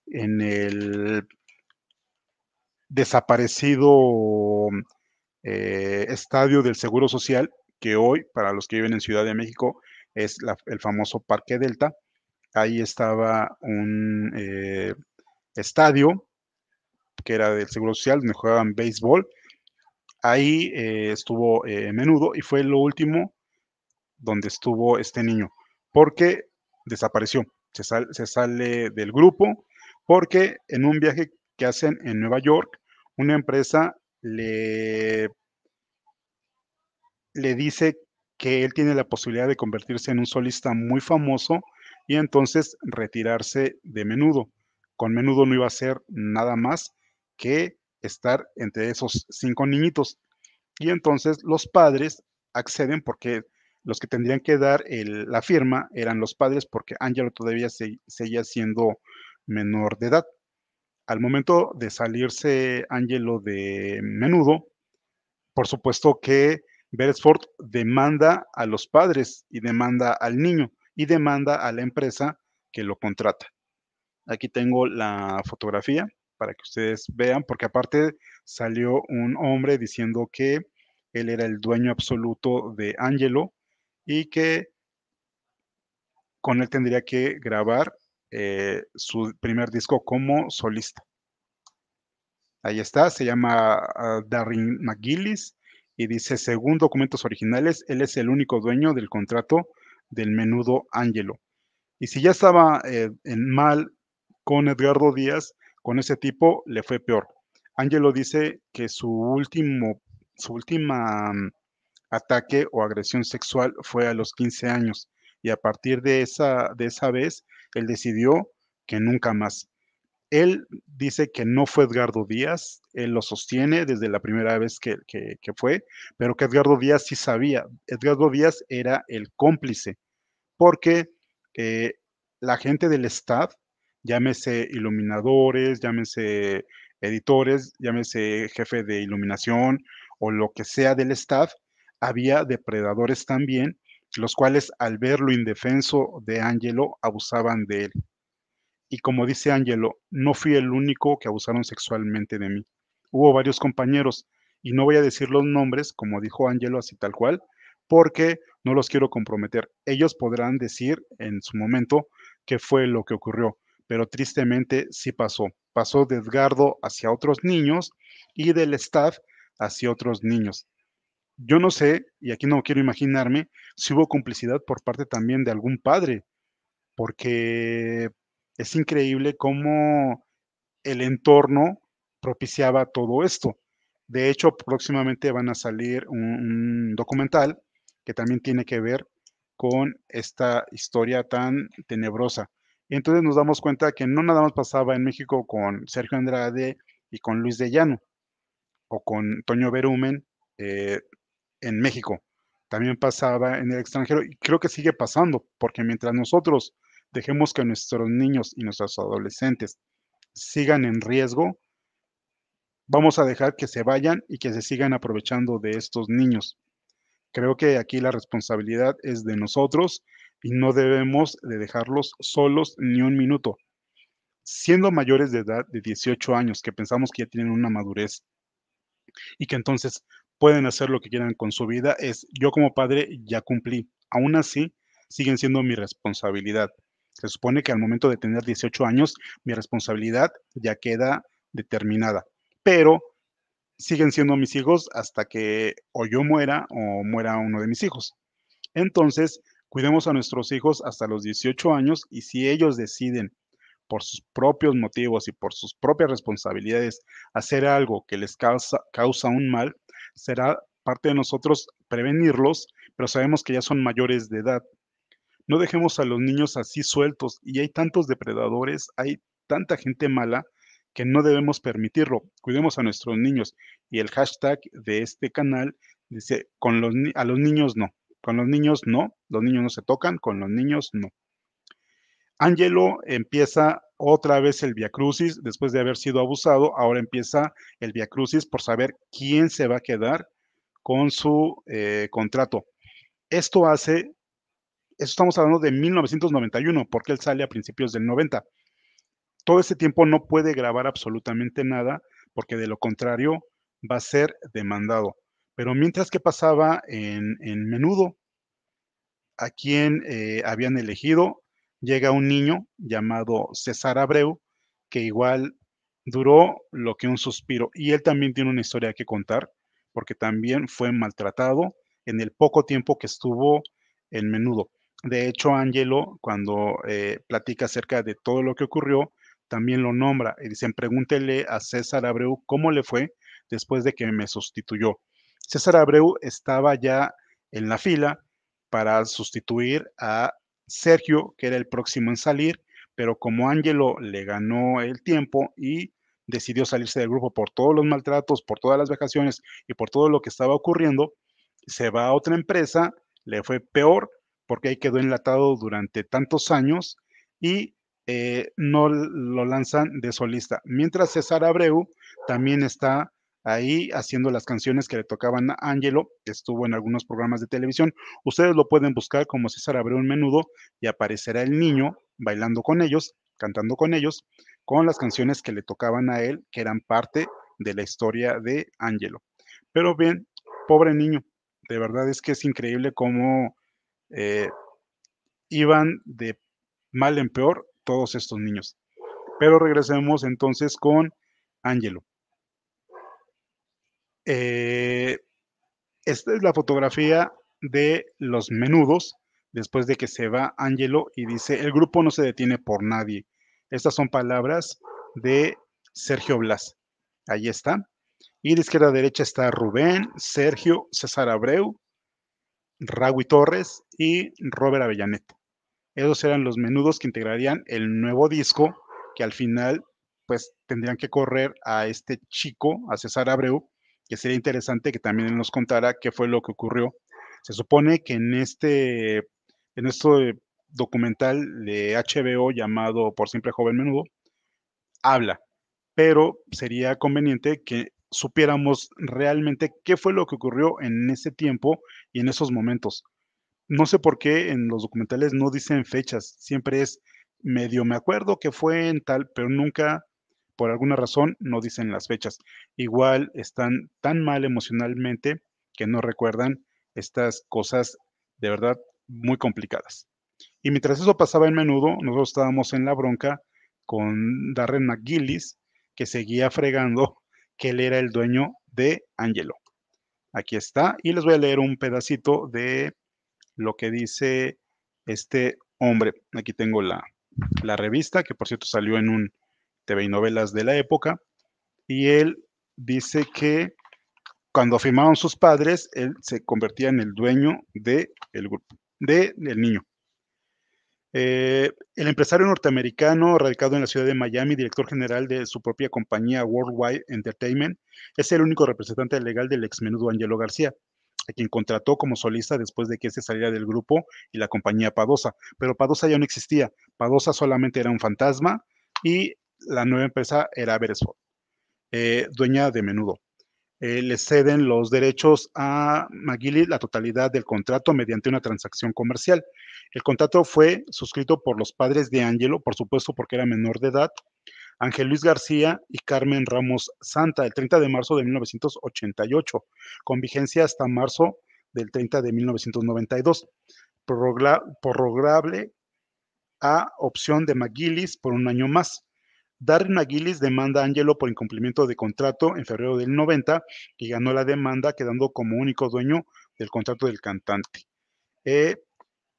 en el desaparecido eh, estadio del Seguro Social, que hoy, para los que viven en Ciudad de México, es el famoso Parque Delta. Ahí estaba un eh, estadio que era del Seguro Social, donde jugaban béisbol. Ahí eh, estuvo eh, menudo y fue lo último donde estuvo este niño, porque desapareció, se, se sale del grupo, porque en un viaje que hacen en Nueva York, una empresa le, le dice que él tiene la posibilidad de convertirse en un solista muy famoso y entonces retirarse de menudo. Con menudo no iba a ser nada más que estar entre esos cinco niñitos. Y entonces los padres acceden porque los que tendrían que dar la firma eran los padres porque Angelo todavía seguía siendo menor de edad. Al momento de salirse Angelo de menudo, por supuesto que Beresford demanda a los padres y demanda al niño y demanda a la empresa que lo contrata. Aquí tengo la fotografía para que ustedes vean, porque aparte salió un hombre diciendo que él era el dueño absoluto de Angelo y que con él tendría que grabar eh, su primer disco como solista. Ahí está, se llama ah, Darrin Darren McGillis y dice, según documentos originales, él es el único dueño del contrato del menudo Angelo. Y si ya estaba eh, en mal con Edgardo Díaz, con ese tipo le fue peor. Angelo dice que su último, su última mm, ataque o agresión sexual fue a los 15 años y a partir de esa, de esa vez él decidió que nunca más. Él dice que no fue Edgardo Díaz, él lo sostiene desde la primera vez que, fue, pero que Edgardo Díaz sí sabía. Edgardo Díaz era el cómplice, porque eh, la gente del staff llámese iluminadores, llámese editores, llámese jefe de iluminación o lo que sea del staff, había depredadores también, los cuales al ver lo indefenso de Angelo abusaban de él. Y como dice Angelo, no fui el único que abusaron sexualmente de mí. Hubo varios compañeros, y no voy a decir los nombres, como dijo Angelo así tal cual, porque no los quiero comprometer. Ellos podrán decir en su momento qué fue lo que ocurrió pero tristemente sí pasó. Pasó de Edgardo hacia otros niños y del staff hacia otros niños. Yo no sé, y aquí no quiero imaginarme, si hubo complicidad por parte también de algún padre, porque es increíble cómo el entorno propiciaba todo esto. De hecho, próximamente van a salir un, un documental que también tiene que ver con esta historia tan tenebrosa. Y entonces nos damos cuenta que no nada más pasaba en México con Sergio Andrade y con Luis de Llano o con Toño Berumen eh, en México. También pasaba en el extranjero y creo que sigue pasando, porque mientras nosotros dejemos que nuestros niños y nuestros adolescentes sigan en riesgo, vamos a dejar que se vayan y que se sigan aprovechando de estos niños. Creo que aquí la responsabilidad es de nosotros y no debemos de dejarlos solos ni un minuto, siendo mayores de edad de 18 años, que pensamos que ya tienen una madurez y que entonces pueden hacer lo que quieran con su vida, es yo como padre ya cumplí. Aún así, siguen siendo mi responsabilidad. Se supone que al momento de tener 18 años, mi responsabilidad ya queda determinada, pero siguen siendo mis hijos hasta que o yo muera o muera uno de mis hijos. Entonces, Cuidemos a nuestros hijos hasta los 18 años y si ellos deciden por sus propios motivos y por sus propias responsabilidades hacer algo que les causa, un mal, será parte de nosotros prevenirlos, pero sabemos que ya son mayores de edad. No dejemos a los niños así sueltos y hay tantos depredadores, hay tanta gente mala que no debemos permitirlo. Cuidemos a nuestros niños y el hashtag de este canal dice con los, a los niños no. Con los niños no, los niños no se tocan, con los niños no. Angelo empieza otra vez el crucis después de haber sido abusado, ahora empieza el crucis por saber quién se va a quedar con su eh, contrato. Esto hace, estamos hablando de 1991, porque él sale a principios del 90. Todo ese tiempo no puede grabar absolutamente nada, porque de lo contrario va a ser demandado. Pero mientras que pasaba en menudo, a quien eh, habían elegido. Llega un niño llamado César Abreu, que igual duró lo que un suspiro. Y él también tiene una historia que contar, porque también fue maltratado en el poco tiempo que estuvo en menudo. De hecho, Angelo, cuando eh, platica acerca de todo lo que ocurrió, también lo nombra y dicen, pregúntele a César Abreu cómo le fue después de que me sustituyó. César Abreu estaba ya en la fila, para sustituir a Sergio, que era el próximo en salir, pero como Angelo le ganó el tiempo y decidió salirse del grupo por todos los maltratos, por todas las vacaciones y por todo lo que estaba ocurriendo, se va a otra empresa, le fue peor porque ahí quedó enlatado durante tantos años y eh, no lo lanzan de solista. Mientras César Abreu también está ahí haciendo las canciones que le tocaban a Angelo, estuvo en algunos programas de televisión. Ustedes lo pueden buscar como César Abreu un menudo y aparecerá el niño bailando con ellos, cantando con ellos, con las canciones que le tocaban a él, que eran parte de la historia de Angelo. Pero bien, pobre niño, de verdad es que es increíble cómo eh, iban de mal en peor todos estos niños. Pero regresemos entonces con Ángelo. Eh, esta es la fotografía de los menudos después de que se va Angelo y dice, el grupo no se detiene por nadie. Estas son palabras de Sergio Blas. Ahí está. Y de izquierda a derecha está Rubén, Sergio, César Abreu, Raúl Torres y Robert Avellanet. Esos eran los menudos que integrarían el nuevo disco que al final pues tendrían que correr a este chico, a César Abreu, que sería interesante que también nos contara qué fue lo que ocurrió. Se supone que en este, en este documental de HBO llamado Por Siempre Joven Menudo, habla, pero sería conveniente que supiéramos realmente qué fue lo que ocurrió en ese tiempo y en esos momentos. No sé por qué en los documentales no dicen fechas, siempre es medio me acuerdo que fue en tal, pero nunca por alguna razón no dicen las fechas. Igual están tan mal emocionalmente que no recuerdan estas cosas de verdad muy complicadas. Y mientras eso pasaba en menudo, nosotros estábamos en la bronca con Darren McGillis, que seguía fregando que él era el dueño de Angelo. Aquí está, y les voy a leer un pedacito de lo que dice este hombre. Aquí tengo la, la revista, que por cierto salió en un, TV y novelas de la época, y él dice que cuando firmaron sus padres, él se convertía en el dueño del el grupo, del niño. Eh, el empresario norteamericano radicado en la ciudad de Miami, director general de su propia compañía Worldwide Entertainment, es el único representante legal del ex menudo Angelo García, a quien contrató como solista después de que se saliera del grupo y la compañía Padosa. Pero Padosa ya no existía, Padosa solamente era un fantasma y la nueva empresa era Beresford, eh, dueña de menudo. Eh, le ceden los derechos a McGilly la totalidad del contrato mediante una transacción comercial. El contrato fue suscrito por los padres de Angelo, por supuesto porque era menor de edad, Ángel Luis García y Carmen Ramos Santa el 30 de marzo de 1988, con vigencia hasta marzo del 30 de 1992, prorrogable a opción de McGillis por un año más. Darren McGillis demanda a Angelo por incumplimiento de contrato en febrero del 90 y ganó la demanda quedando como único dueño del contrato del cantante. Eh,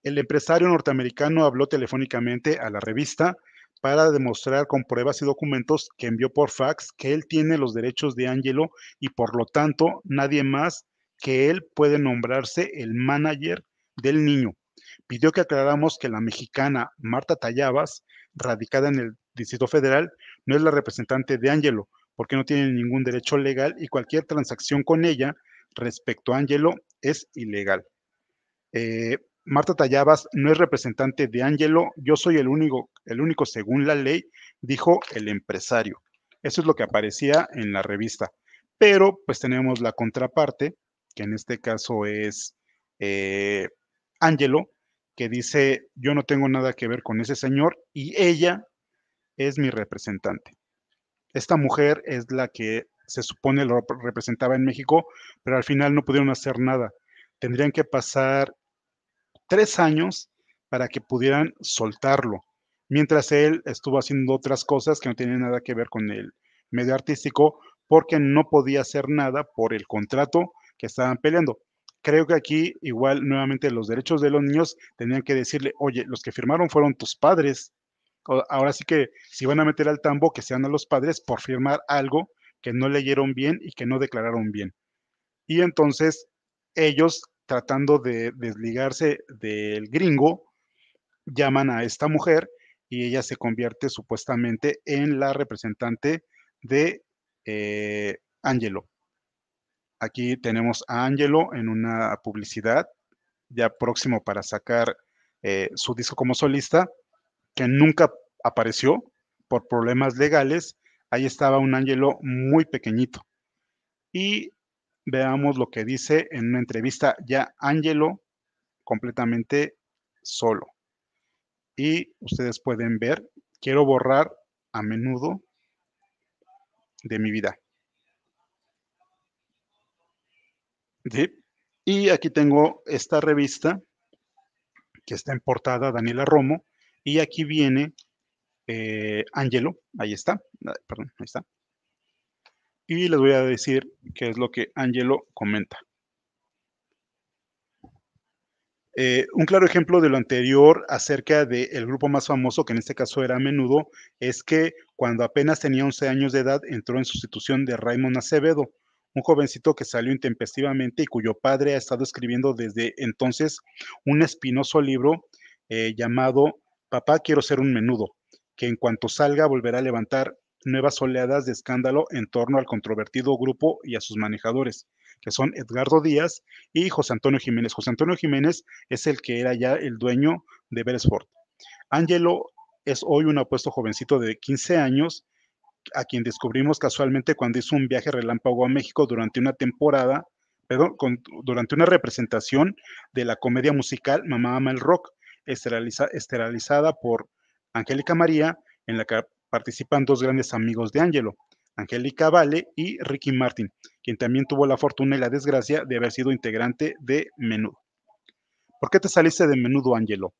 el empresario norteamericano habló telefónicamente a la revista para demostrar con pruebas y documentos que envió por fax que él tiene los derechos de Angelo y por lo tanto nadie más que él puede nombrarse el manager del niño. Pidió que aclaráramos que la mexicana Marta Tallabas, radicada en el Distrito Federal no es la representante de ángelo porque no tiene ningún derecho legal y cualquier transacción con ella respecto a Angelo es ilegal. Eh, Marta Tallabas no es representante de ángelo yo soy el único, el único según la ley, dijo el empresario. Eso es lo que aparecía en la revista. Pero pues tenemos la contraparte, que en este caso es eh, Ángelo, que dice, yo no tengo nada que ver con ese señor y ella es mi representante. Esta mujer es la que se supone lo representaba en México, pero al final no pudieron hacer nada. Tendrían que pasar tres años para que pudieran soltarlo, mientras él estuvo haciendo otras cosas que no tenían nada que ver con el medio artístico, porque no podía hacer nada por el contrato que estaban peleando. Creo que aquí igual nuevamente los derechos de los niños tenían que decirle, oye, los que firmaron fueron tus padres, ahora sí que si van a meter al tambo, que sean a los padres por firmar algo que no leyeron bien y que no declararon bien. Y entonces ellos, tratando de desligarse del gringo, llaman a esta mujer y ella se convierte supuestamente en la representante de eh, Angelo. Aquí tenemos a Angelo en una publicidad ya próximo para sacar eh, su disco como solista que nunca apareció por problemas legales, ahí estaba un ángelo muy pequeñito. Y veamos lo que dice en una entrevista ya ángelo completamente solo. Y ustedes pueden ver, quiero borrar a menudo de mi vida. Y aquí tengo esta revista que está en portada Daniela Romo, y aquí viene eh, Angelo, ahí está, ah, perdón, ahí está. Y les voy a decir qué es lo que Angelo comenta. Eh, un claro ejemplo de lo anterior acerca del grupo más famoso, que en este caso era menudo, es que cuando apenas tenía 11 años de edad entró en sustitución de Raymond Acevedo, un jovencito que salió intempestivamente y cuyo padre ha estado escribiendo desde entonces un espinoso libro eh, llamado Papá, quiero ser un menudo, que en cuanto salga volverá a levantar nuevas oleadas de escándalo en torno al controvertido grupo y a sus manejadores, que son Edgardo Díaz y José Antonio Jiménez. José Antonio Jiménez es el que era ya el dueño de Beresford. Angelo es hoy un apuesto jovencito de 15 años, a quien descubrimos casualmente cuando hizo un viaje relámpago a México durante una temporada, perdón, durante una representación de la comedia musical Mamá ama el rock, esterilizada por Angélica María, en la que participan dos grandes amigos de Ángelo, Angélica Vale y Ricky Martin, quien también tuvo la fortuna y la desgracia de haber sido integrante de Menudo. ¿Por qué te saliste de Menudo, Ángelo?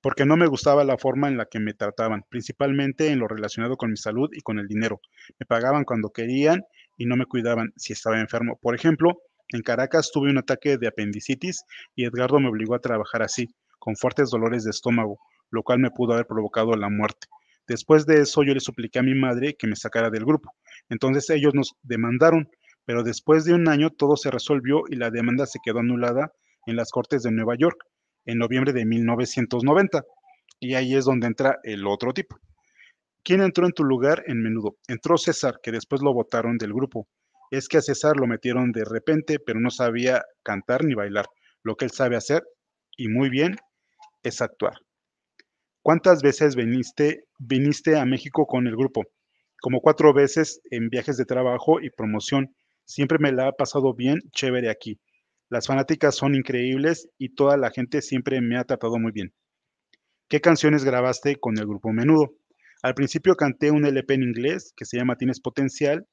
Porque no me gustaba la forma en la que me trataban, principalmente en lo relacionado con mi salud y con el dinero. Me pagaban cuando querían y no me cuidaban si estaba enfermo. Por ejemplo, en Caracas tuve un ataque de apendicitis y Edgardo me obligó a trabajar así con fuertes dolores de estómago, lo cual me pudo haber provocado la muerte. Después de eso yo le supliqué a mi madre que me sacara del grupo. Entonces ellos nos demandaron, pero después de un año todo se resolvió y la demanda se quedó anulada en las Cortes de Nueva York en noviembre de 1990. Y ahí es donde entra el otro tipo. ¿Quién entró en tu lugar en menudo? Entró César, que después lo votaron del grupo. Es que a César lo metieron de repente, pero no sabía cantar ni bailar. Lo que él sabe hacer, y muy bien, es actuar. ¿Cuántas veces viniste, viniste a México con el grupo? Como cuatro veces en viajes de trabajo y promoción. Siempre me la ha pasado bien, chévere aquí. Las fanáticas son increíbles y toda la gente siempre me ha tratado muy bien. ¿Qué canciones grabaste con el grupo Menudo? Al principio canté un LP en inglés que se llama Tienes Potencial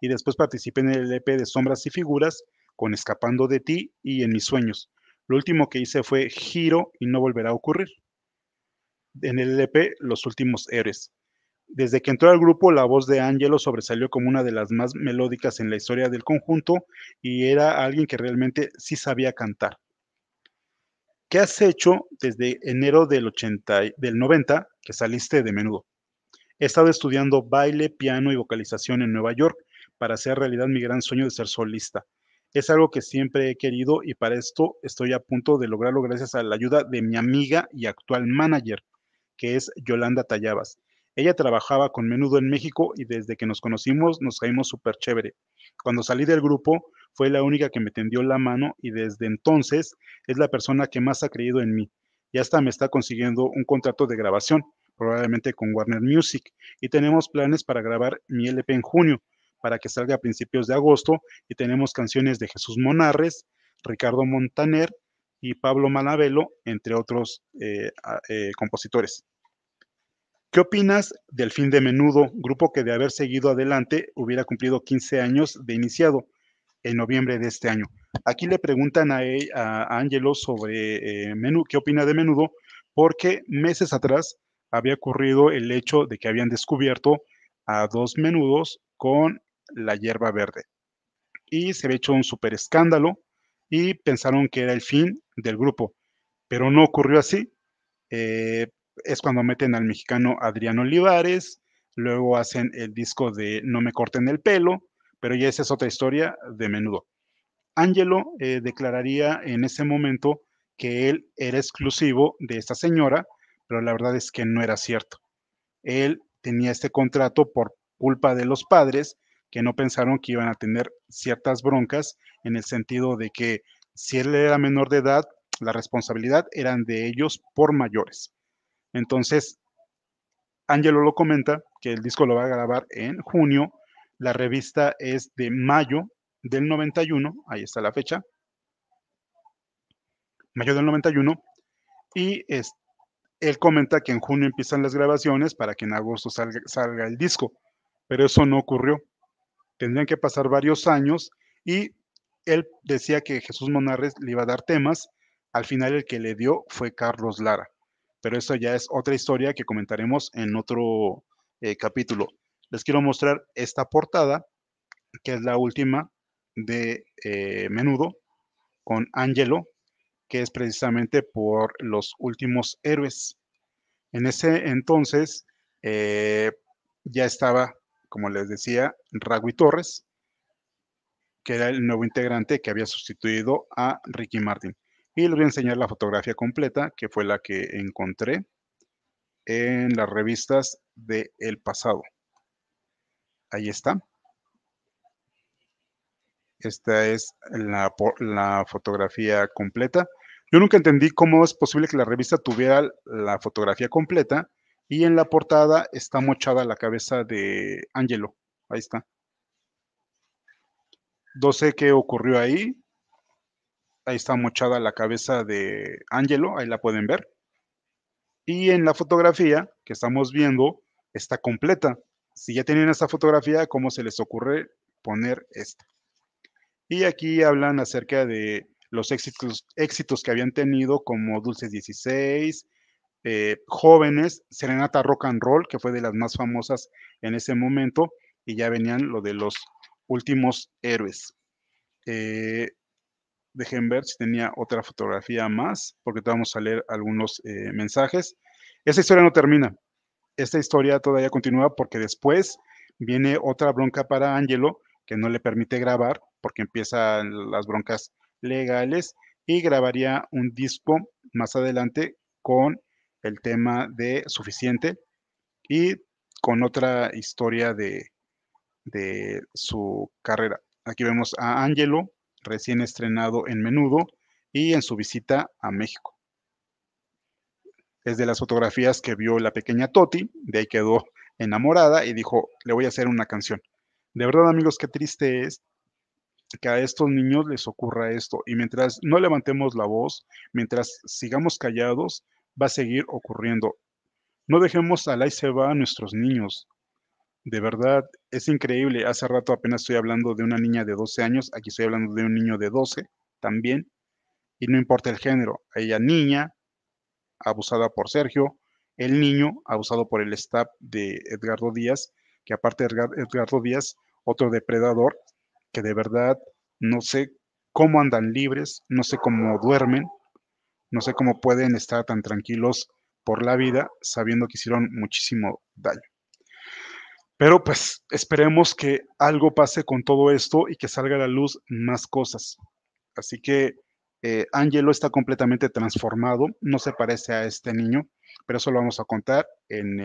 y después participé en el LP de Sombras y Figuras con Escapando de ti y En Mis Sueños. Lo último que hice fue Giro y no volverá a ocurrir. En el LP, e Los últimos héroes. Desde que entró al grupo, la voz de Angelo sobresalió como una de las más melódicas en la historia del conjunto y era alguien que realmente sí sabía cantar. ¿Qué has hecho desde enero del, 80, del 90 que saliste de menudo? He estado estudiando baile, piano y vocalización en Nueva York para hacer realidad mi gran sueño de ser solista. Es algo que siempre he querido y para esto estoy a punto de lograrlo gracias a la ayuda de mi amiga y actual manager, que es Yolanda Tallabas. Ella trabajaba con menudo en México y desde que nos conocimos nos caímos súper chévere. Cuando salí del grupo fue la única que me tendió la mano y desde entonces es la persona que más ha creído en mí y hasta me está consiguiendo un contrato de grabación, probablemente con Warner Music, y tenemos planes para grabar mi LP en junio para que salga a principios de agosto y tenemos canciones de Jesús Monarres, Ricardo Montaner y Pablo malavelo entre otros eh, eh, compositores. ¿Qué opinas del fin de menudo, grupo que de haber seguido adelante hubiera cumplido 15 años de iniciado en noviembre de este año? Aquí le preguntan a, Ángelo Angelo sobre eh, menú, qué opina de menudo, porque meses atrás había ocurrido el hecho de que habían descubierto a dos menudos con la hierba verde. Y se había hecho un super escándalo y pensaron que era el fin del grupo, pero no ocurrió así. Eh, es cuando meten al mexicano Adrián Olivares, luego hacen el disco de No me corten el pelo, pero ya esa es otra historia de menudo. Angelo eh, declararía en ese momento que él era exclusivo de esta señora, pero la verdad es que no era cierto. Él tenía este contrato por culpa de los padres que no pensaron que iban a tener ciertas broncas en el sentido de que si él era menor de edad, la responsabilidad eran de ellos por mayores. Entonces, Angelo lo comenta que el disco lo va a grabar en junio, la revista es de mayo del 91, ahí está la fecha, mayo del 91, y él comenta que en junio empiezan las grabaciones para que en agosto salga el disco, pero eso no ocurrió tendrían que pasar varios años y él decía que Jesús Monarres le iba a dar temas, al final el que le dio fue Carlos Lara, pero eso ya es otra historia que comentaremos en otro eh, capítulo. Les quiero mostrar esta portada, que es la última de eh, Menudo, con Angelo, que es precisamente por los últimos héroes. En ese entonces eh, ya estaba como les decía, Ragui Torres, que era el nuevo integrante que había sustituido a Ricky Martin. Y les voy a enseñar la fotografía completa, que fue la que encontré en las revistas de El Pasado. Ahí está. Esta es la, fotografía completa. Yo nunca entendí cómo es posible que la revista tuviera la fotografía completa y en la portada está mochada la cabeza de Angelo. Ahí está. No sé qué ocurrió ahí. Ahí está mochada la cabeza de Angelo. Ahí la pueden ver. Y en la fotografía que estamos viendo está completa. Si ya tienen esta fotografía, ¿cómo se les ocurre poner esta? Y aquí hablan acerca de los éxitos, éxitos que habían tenido como Dulces 16, eh, jóvenes, Serenata Rock and Roll, que fue de las más famosas en ese momento, y ya venían lo de los últimos héroes. Eh, dejen ver si tenía otra fotografía más, porque vamos a leer algunos eh, mensajes. Esta historia no termina. Esta historia todavía continúa porque después viene otra bronca para Angelo que no le permite grabar porque empiezan las broncas legales y grabaría un disco más adelante con el tema de Suficiente y con otra historia de, su carrera. Aquí vemos a Angelo, recién estrenado en Menudo y en su visita a México. Es de las fotografías que vio la pequeña Toti, de ahí quedó enamorada y dijo, le voy a hacer una canción. De verdad, amigos, qué triste es que a estos niños les ocurra esto. Y mientras no levantemos la voz, mientras sigamos callados, va a seguir ocurriendo. No dejemos al y se va a nuestros niños. De verdad, es increíble. Hace rato apenas estoy hablando de una niña de 12 años, aquí estoy hablando de un niño de 12 también, y no importa el género. Ella niña, abusada por Sergio, el niño, abusado por el staff de Edgardo Díaz, que aparte de Edgardo Díaz, otro depredador, que de verdad no sé cómo andan libres, no sé cómo duermen, no sé cómo pueden estar tan tranquilos por la vida sabiendo que hicieron muchísimo daño. Pero pues esperemos que algo pase con todo esto y que salga a la luz más cosas. Así que eh, Angelo está completamente transformado, no se parece a este niño, pero eso lo vamos a contar en,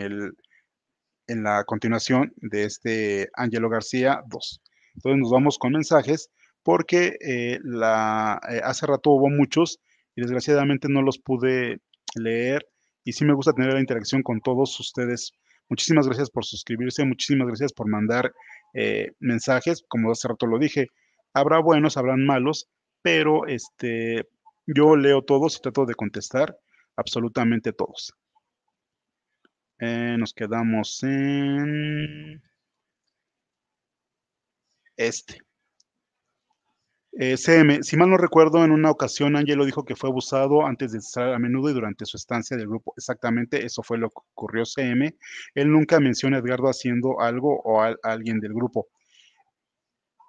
en la continuación de este Angelo García 2. Entonces nos vamos con mensajes porque eh, la, eh, hace rato hubo muchos y desgraciadamente no los pude leer y sí me gusta tener la interacción con todos ustedes. Muchísimas gracias por suscribirse, muchísimas gracias por mandar eh, mensajes, como hace rato lo dije, habrá buenos, habrán malos, pero este, yo leo todos y trato de contestar absolutamente todos. Eh, nos quedamos en este. Eh, CM, si mal no recuerdo, en una ocasión lo dijo que fue abusado antes de estar a menudo y durante su estancia del grupo. Exactamente, eso fue lo que ocurrió CM. Él nunca menciona a Edgardo haciendo algo o a, alguien del grupo.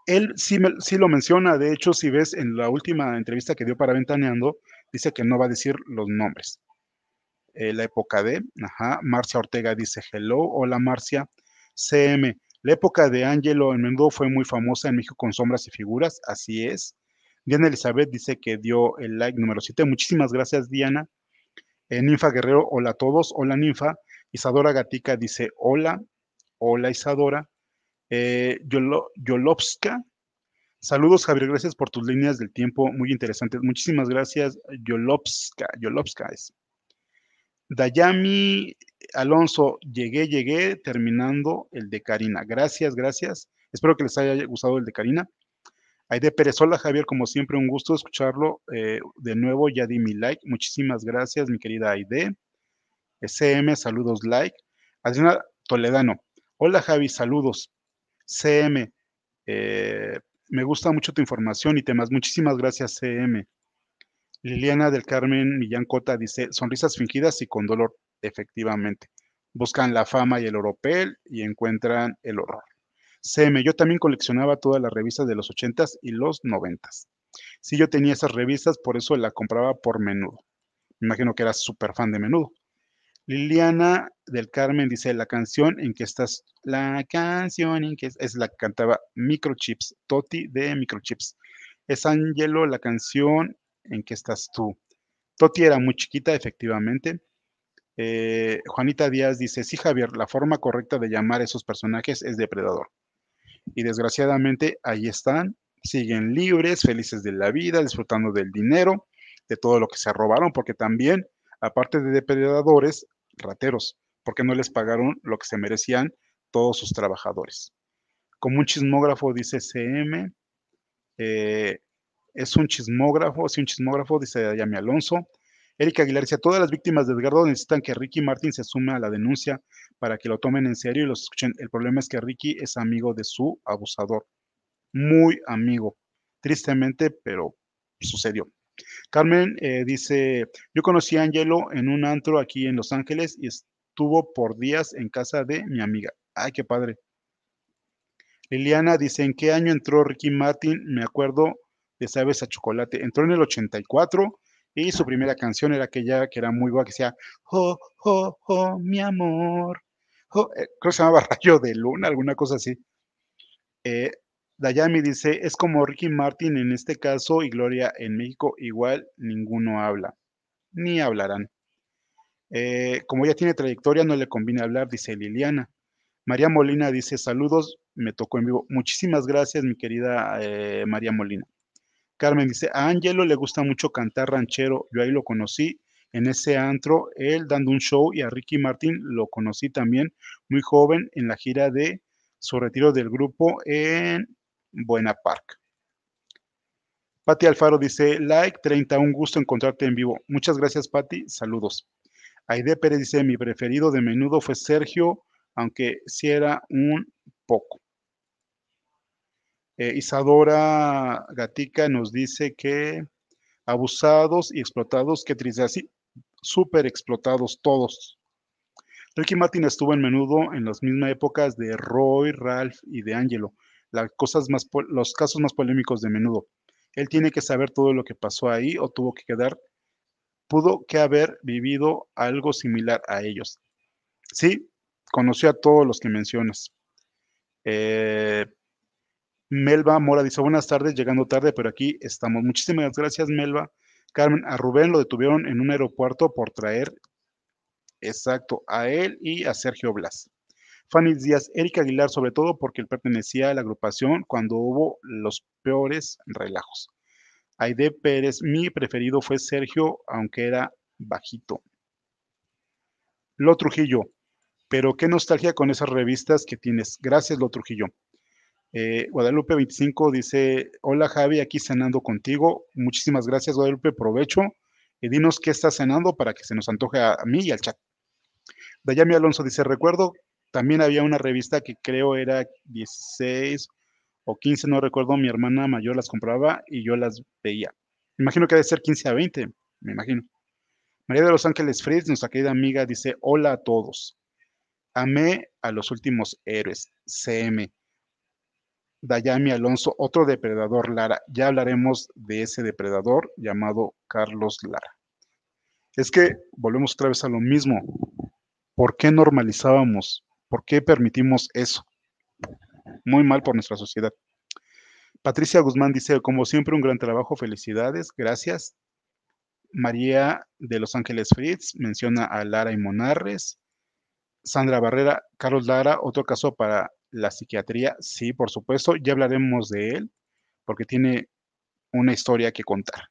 Él sí, lo menciona, de hecho, si ves en la última entrevista que dio para Ventaneando, dice que no va a decir los nombres. Eh, la época de, ajá, Marcia Ortega dice hello, hola Marcia. CM, la época de Angelo en Mendoza fue muy famosa en México con sombras y figuras, así es. Diana Elizabeth dice que dio el like número 7. Muchísimas gracias, Diana. Eh, ninfa Guerrero, hola a todos, hola Ninfa. Isadora Gatica dice hola, hola Isadora. Eh, Yolopska, saludos Javier, gracias por tus líneas del tiempo, muy interesantes. Muchísimas gracias, Yolopska, Yolopska es. Dayami Alonso, llegué, llegué terminando el de Karina. Gracias, gracias. Espero que les haya gustado el de Karina. Aide Perezola, Javier, como siempre, un gusto escucharlo. Eh, de nuevo, ya di mi like. Muchísimas gracias, mi querida Aide. CM, saludos, like. Adriana Toledano, hola Javi, saludos. CM, eh, me gusta mucho tu información y temas. Muchísimas gracias, CM. Liliana del Carmen Millán Cota dice, sonrisas fingidas y con dolor efectivamente. Buscan la fama y el oropel y encuentran el horror. CM, yo también coleccionaba todas las revistas de los 80s y los 90s. Sí, yo tenía esas revistas, por eso la compraba por menudo. Me imagino que era súper fan de menudo. Liliana del Carmen dice, la canción en que estás, la canción en que es, la que cantaba Microchips, Toti de Microchips. Es Angelo la canción en que estás tú. Toti era muy chiquita, efectivamente. Eh, Juanita Díaz dice, sí, Javier, la forma correcta de llamar a esos personajes es depredador. Y desgraciadamente ahí están, siguen libres, felices de la vida, disfrutando del dinero, de todo lo que se robaron, porque también, aparte de depredadores, rateros, porque no les pagaron lo que se merecían todos sus trabajadores. Como un chismógrafo dice CM, eh, es un chismógrafo, sí un chismógrafo, dice Yami Alonso, Erika Aguilar dice, todas las víctimas de Edgardo necesitan que Ricky Martin se sume a la denuncia para que lo tomen en serio y lo escuchen. El problema es que Ricky es amigo de su abusador, muy amigo, tristemente, pero sucedió. Carmen eh, dice, yo conocí a Angelo en un antro aquí en Los Ángeles y estuvo por días en casa de mi amiga. Ay, qué padre. Liliana dice, ¿en qué año entró Ricky Martin? Me acuerdo de Sabes a Chocolate. Entró en el 84 y su primera canción era aquella que era muy guay, que decía, jo, jo, jo, mi amor. Eh, creo que se llamaba Rayo de Luna, alguna cosa así. Eh, Dayami dice, es como Ricky Martin en este caso y Gloria en México, igual ninguno habla, ni hablarán. Eh, como ya tiene trayectoria, no le conviene hablar, dice Liliana. María Molina dice, saludos, me tocó en vivo. Muchísimas gracias, mi querida María Molina. Carmen dice, a Angelo le gusta mucho cantar ranchero, yo ahí lo conocí en ese antro, él dando un show y a Ricky Martin lo conocí también muy joven en la gira de su retiro del grupo en Buena Park. Patti Alfaro dice, like 30, un gusto encontrarte en vivo. Muchas gracias, Patti, saludos. Aide Pérez dice, mi preferido de menudo fue Sergio, aunque si era un poco. Eh, Isadora Gatica nos dice que abusados y explotados, que triste así, súper explotados todos. Ricky Martin estuvo en menudo en las mismas épocas de Roy, Ralph y de Angelo, las cosas más, los casos más polémicos de menudo. Él tiene que saber todo lo que pasó ahí o tuvo que quedar, pudo que haber vivido algo similar a ellos. Sí, conoció a todos los que mencionas. Eh, Melba Mora dice, buenas tardes, llegando tarde, pero aquí estamos. Muchísimas gracias, Melba. Carmen, a Rubén lo detuvieron en un aeropuerto por traer, exacto, a él y a Sergio Blas. Fanny Díaz, Erika Aguilar, sobre todo porque él pertenecía a la agrupación cuando hubo los peores relajos. Aide Pérez, mi preferido fue Sergio, aunque era bajito. Lo Trujillo, pero qué nostalgia con esas revistas que tienes. Gracias, Lo Trujillo. Eh, Guadalupe 25 dice, hola Javi, aquí cenando contigo. Muchísimas gracias Guadalupe, provecho. Y dinos qué estás cenando para que se nos antoje a, mí y al chat. Dayami Alonso dice, recuerdo, también había una revista que creo era 16 o 15, no recuerdo, mi hermana mayor las compraba y yo las veía. imagino que debe ser 15 a 20, me imagino. María de los Ángeles Fritz, nuestra querida amiga, dice, hola a todos. Amé a los últimos héroes, CM. Dayami Alonso, otro depredador Lara. Ya hablaremos de ese depredador llamado Carlos Lara. Es que volvemos otra vez a lo mismo. ¿Por qué normalizábamos? ¿Por qué permitimos eso? Muy mal por nuestra sociedad. Patricia Guzmán dice, como siempre, un gran trabajo, felicidades, gracias. María de Los Ángeles Fritz menciona a Lara y Monarres. Sandra Barrera, Carlos Lara, otro caso para la psiquiatría, sí, por supuesto, ya hablaremos de él, porque tiene una historia que contar.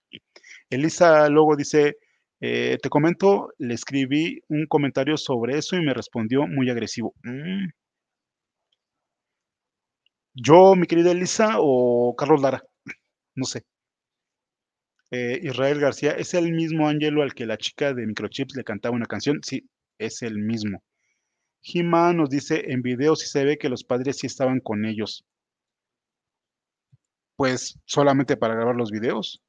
Elisa luego dice, eh, te comento, le escribí un comentario sobre eso y me respondió muy agresivo. Mm. Yo, mi querida Elisa, o Carlos Lara, no sé. Eh, Israel García, ¿es el mismo Angelo al que la chica de Microchips le cantaba una canción? Sí, es el mismo he nos dice en videos si se ve que los padres sí estaban con ellos. Pues solamente para grabar los videos,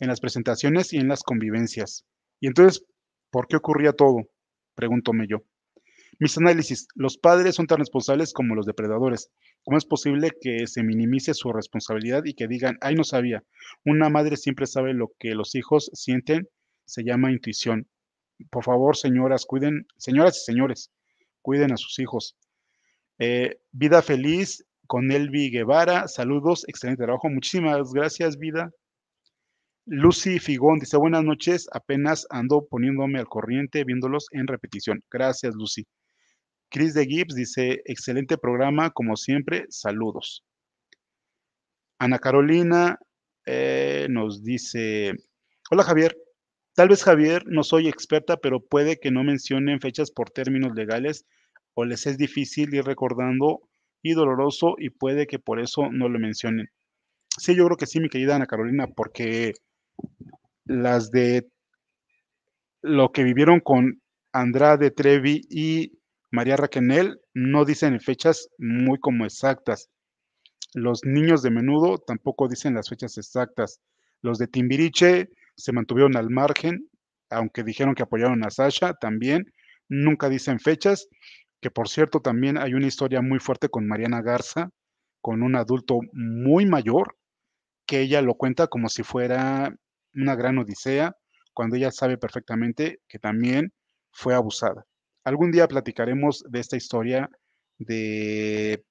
en las presentaciones y en las convivencias. Y entonces, ¿por qué ocurría todo? Pregúntome yo. Mis análisis, los padres son tan responsables como los depredadores. ¿Cómo es posible que se minimice su responsabilidad y que digan, ay, no sabía? Una madre siempre sabe lo que los hijos sienten, se llama intuición. Por favor, señoras, cuiden, señoras y señores, cuiden a sus hijos. Eh, vida feliz con Elvi Guevara. Saludos, excelente trabajo. Muchísimas gracias, vida. Lucy Figón dice, buenas noches, apenas ando poniéndome al corriente viéndolos en repetición. Gracias, Lucy. Chris de Gibbs dice, excelente programa, como siempre, saludos. Ana Carolina eh, nos dice, hola Javier, tal vez Javier, no soy experta, pero puede que no mencionen fechas por términos legales o les es difícil ir recordando y doloroso y puede que por eso no lo mencionen. Sí, yo creo que sí, mi querida Ana Carolina, porque las de lo que vivieron con Andrade Trevi y María Raquenel no dicen fechas muy como exactas. Los niños de menudo tampoco dicen las fechas exactas. Los de Timbiriche se mantuvieron al margen, aunque dijeron que apoyaron a Sasha también, nunca dicen fechas que por cierto también hay una historia muy fuerte con Mariana Garza, con un adulto muy mayor, que ella lo cuenta como si fuera una gran odisea, cuando ella sabe perfectamente que también fue abusada. Algún día platicaremos de esta historia de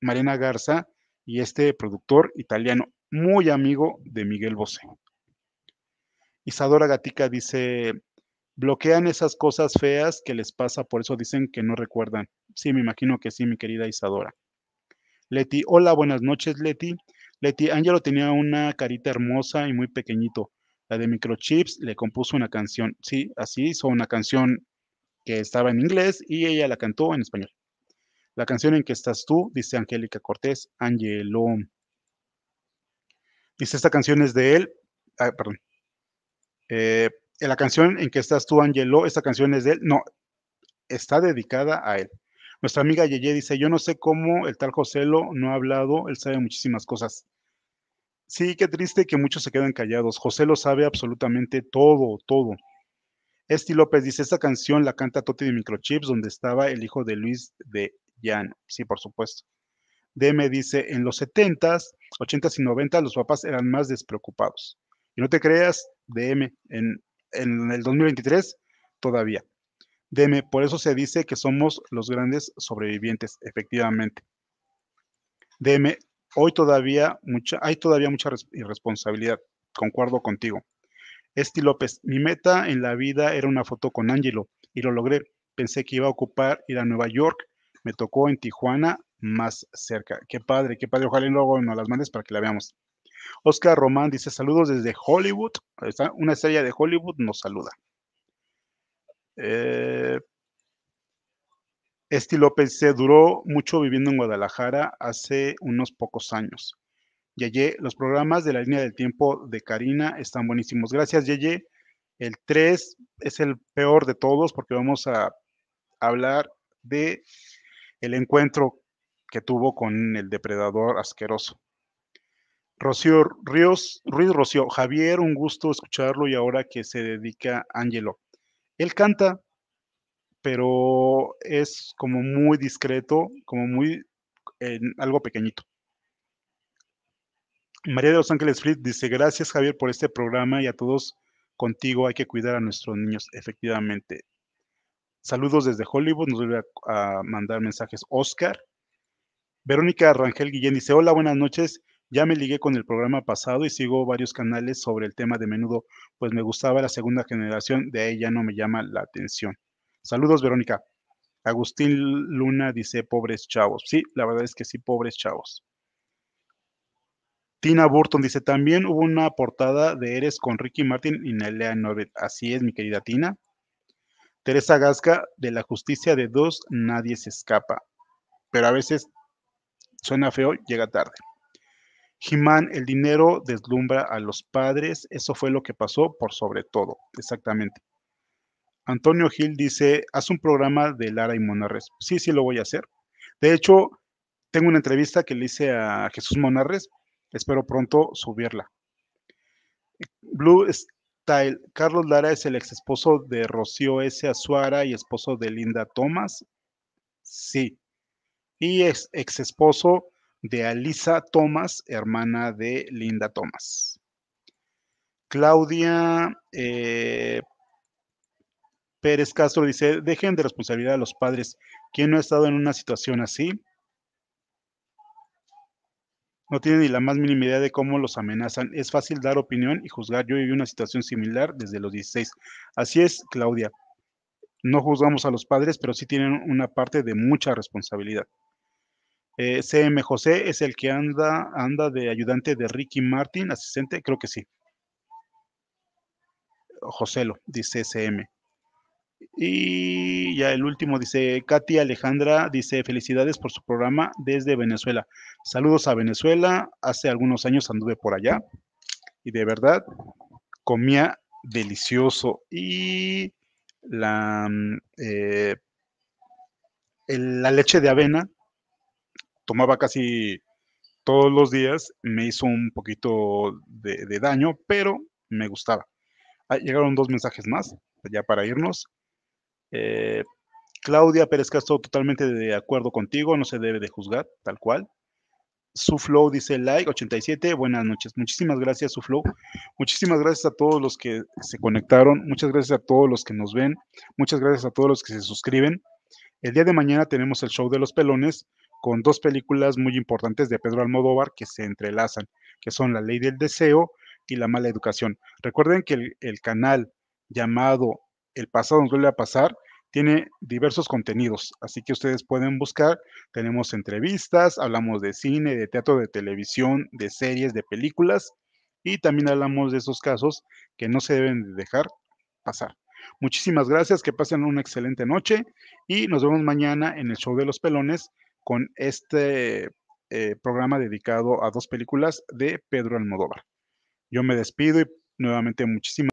Mariana Garza y este productor italiano, muy amigo de Miguel Bosé. Isadora Gatica dice, bloquean esas cosas feas que les pasa, por eso dicen que no recuerdan. Sí, me imagino que sí, mi querida Isadora. Leti, hola, buenas noches, Leti. Leti, Ángelo tenía una carita hermosa y muy pequeñito. La de Microchips le compuso una canción. Sí, así hizo una canción que estaba en inglés y ella la cantó en español. La canción en que estás tú, dice Angélica Cortés, Ángelo. Dice, esta canción es de él. Ah, perdón. Eh, la canción en que estás tú, Angelo, esta canción es de él. No, está dedicada a él. Nuestra amiga Yeye dice, yo no sé cómo el tal lo no ha hablado, él sabe muchísimas cosas. Sí, qué triste que muchos se quedan callados. lo sabe absolutamente todo, todo. Esti López dice, esta canción la canta Toti de Microchips, donde estaba el hijo de Luis de Llano. Sí, por supuesto. DM dice, en los 70s, 80s y 90s los papás eran más despreocupados. Y no te creas, DM, en en el 2023 todavía. Deme, por eso se dice que somos los grandes sobrevivientes, efectivamente. Deme, hoy todavía mucha, hay todavía mucha irresponsabilidad, concuerdo contigo. Esti López, mi meta en la vida era una foto con Angelo y lo logré. Pensé que iba a ocupar ir a Nueva York, me tocó en Tijuana, más cerca. Qué padre, qué padre. Ojalá y luego nos las mandes para que la veamos. Oscar Román dice saludos desde Hollywood. una estrella de Hollywood nos saluda. Eh, Esti López se duró mucho viviendo en Guadalajara hace unos pocos años. Yeye, los programas de la línea del tiempo de Karina están buenísimos. Gracias, Yeye. El 3 es el peor de todos porque vamos a hablar de el encuentro que tuvo con el depredador asqueroso. Rocío Ríos, Ruiz Rocío, Javier, un gusto escucharlo y ahora que se dedica a Angelo. Él canta, pero es como muy discreto, como muy en algo pequeñito. María de los Ángeles Fritz dice, gracias Javier por este programa y a todos contigo hay que cuidar a nuestros niños, efectivamente. Saludos desde Hollywood, nos vuelve a mandar mensajes Oscar. Verónica Rangel Guillén dice, hola, buenas noches ya me ligué con el programa pasado y sigo varios canales sobre el tema de menudo, pues me gustaba la segunda generación, de ahí ya no me llama la atención. Saludos, Verónica. Agustín Luna dice, pobres chavos. Sí, la verdad es que sí, pobres chavos. Tina Burton dice, también hubo una portada de Eres con Ricky Martin y Nelea Norbert. Así es, mi querida Tina. Teresa Gasca, de la justicia de dos, nadie se escapa. Pero a veces suena feo, llega tarde. Jimán, el dinero deslumbra a los padres. Eso fue lo que pasó por sobre todo, exactamente. Antonio Gil dice, haz un programa de Lara y Monarres. Sí, sí, lo voy a hacer. De hecho, tengo una entrevista que le hice a Jesús Monarres. Espero pronto subirla. Blue Style. Carlos Lara es el ex esposo de Rocío S. Azuara y esposo de Linda Thomas. Sí. Y es ex esposo de Alisa Thomas, hermana de Linda Thomas. Claudia eh, Pérez Castro dice, dejen de responsabilidad a los padres. ¿Quién no ha estado en una situación así? No tiene ni la más mínima idea de cómo los amenazan. Es fácil dar opinión y juzgar. Yo viví una situación similar desde los 16. Así es, Claudia. No juzgamos a los padres, pero sí tienen una parte de mucha responsabilidad. Eh, CM José es el que anda, anda de ayudante de Ricky Martin, asistente, creo que sí. José lo dice CM. Y ya el último dice Katy Alejandra, dice felicidades por su programa desde Venezuela. Saludos a Venezuela, hace algunos años anduve por allá y de verdad comía delicioso. Y la, mm, eh, la leche de avena tomaba casi todos los días, me hizo un poquito de, daño, pero me gustaba. Ah, llegaron dos mensajes más, ya para irnos. Eh, Claudia Pérez Castro, totalmente de acuerdo contigo, no se debe de juzgar, tal cual. Su Flow dice like 87, buenas noches. Muchísimas gracias, Su Flow. Muchísimas gracias a todos los que se conectaron, muchas gracias a todos los que nos ven, muchas gracias a todos los que se suscriben. El día de mañana tenemos el show de los pelones con dos películas muy importantes de Pedro Almodóvar que se entrelazan, que son La Ley del Deseo y La Mala Educación. Recuerden que el, canal llamado El pasado No vuelve a pasar tiene diversos contenidos, así que ustedes pueden buscar, tenemos entrevistas, hablamos de cine, de teatro, de televisión, de series, de películas y también hablamos de esos casos que no se deben dejar pasar. Muchísimas gracias, que pasen una excelente noche y nos vemos mañana en el show de los pelones con este eh, programa dedicado a dos películas de Pedro Almodóvar. Yo me despido y nuevamente muchísimas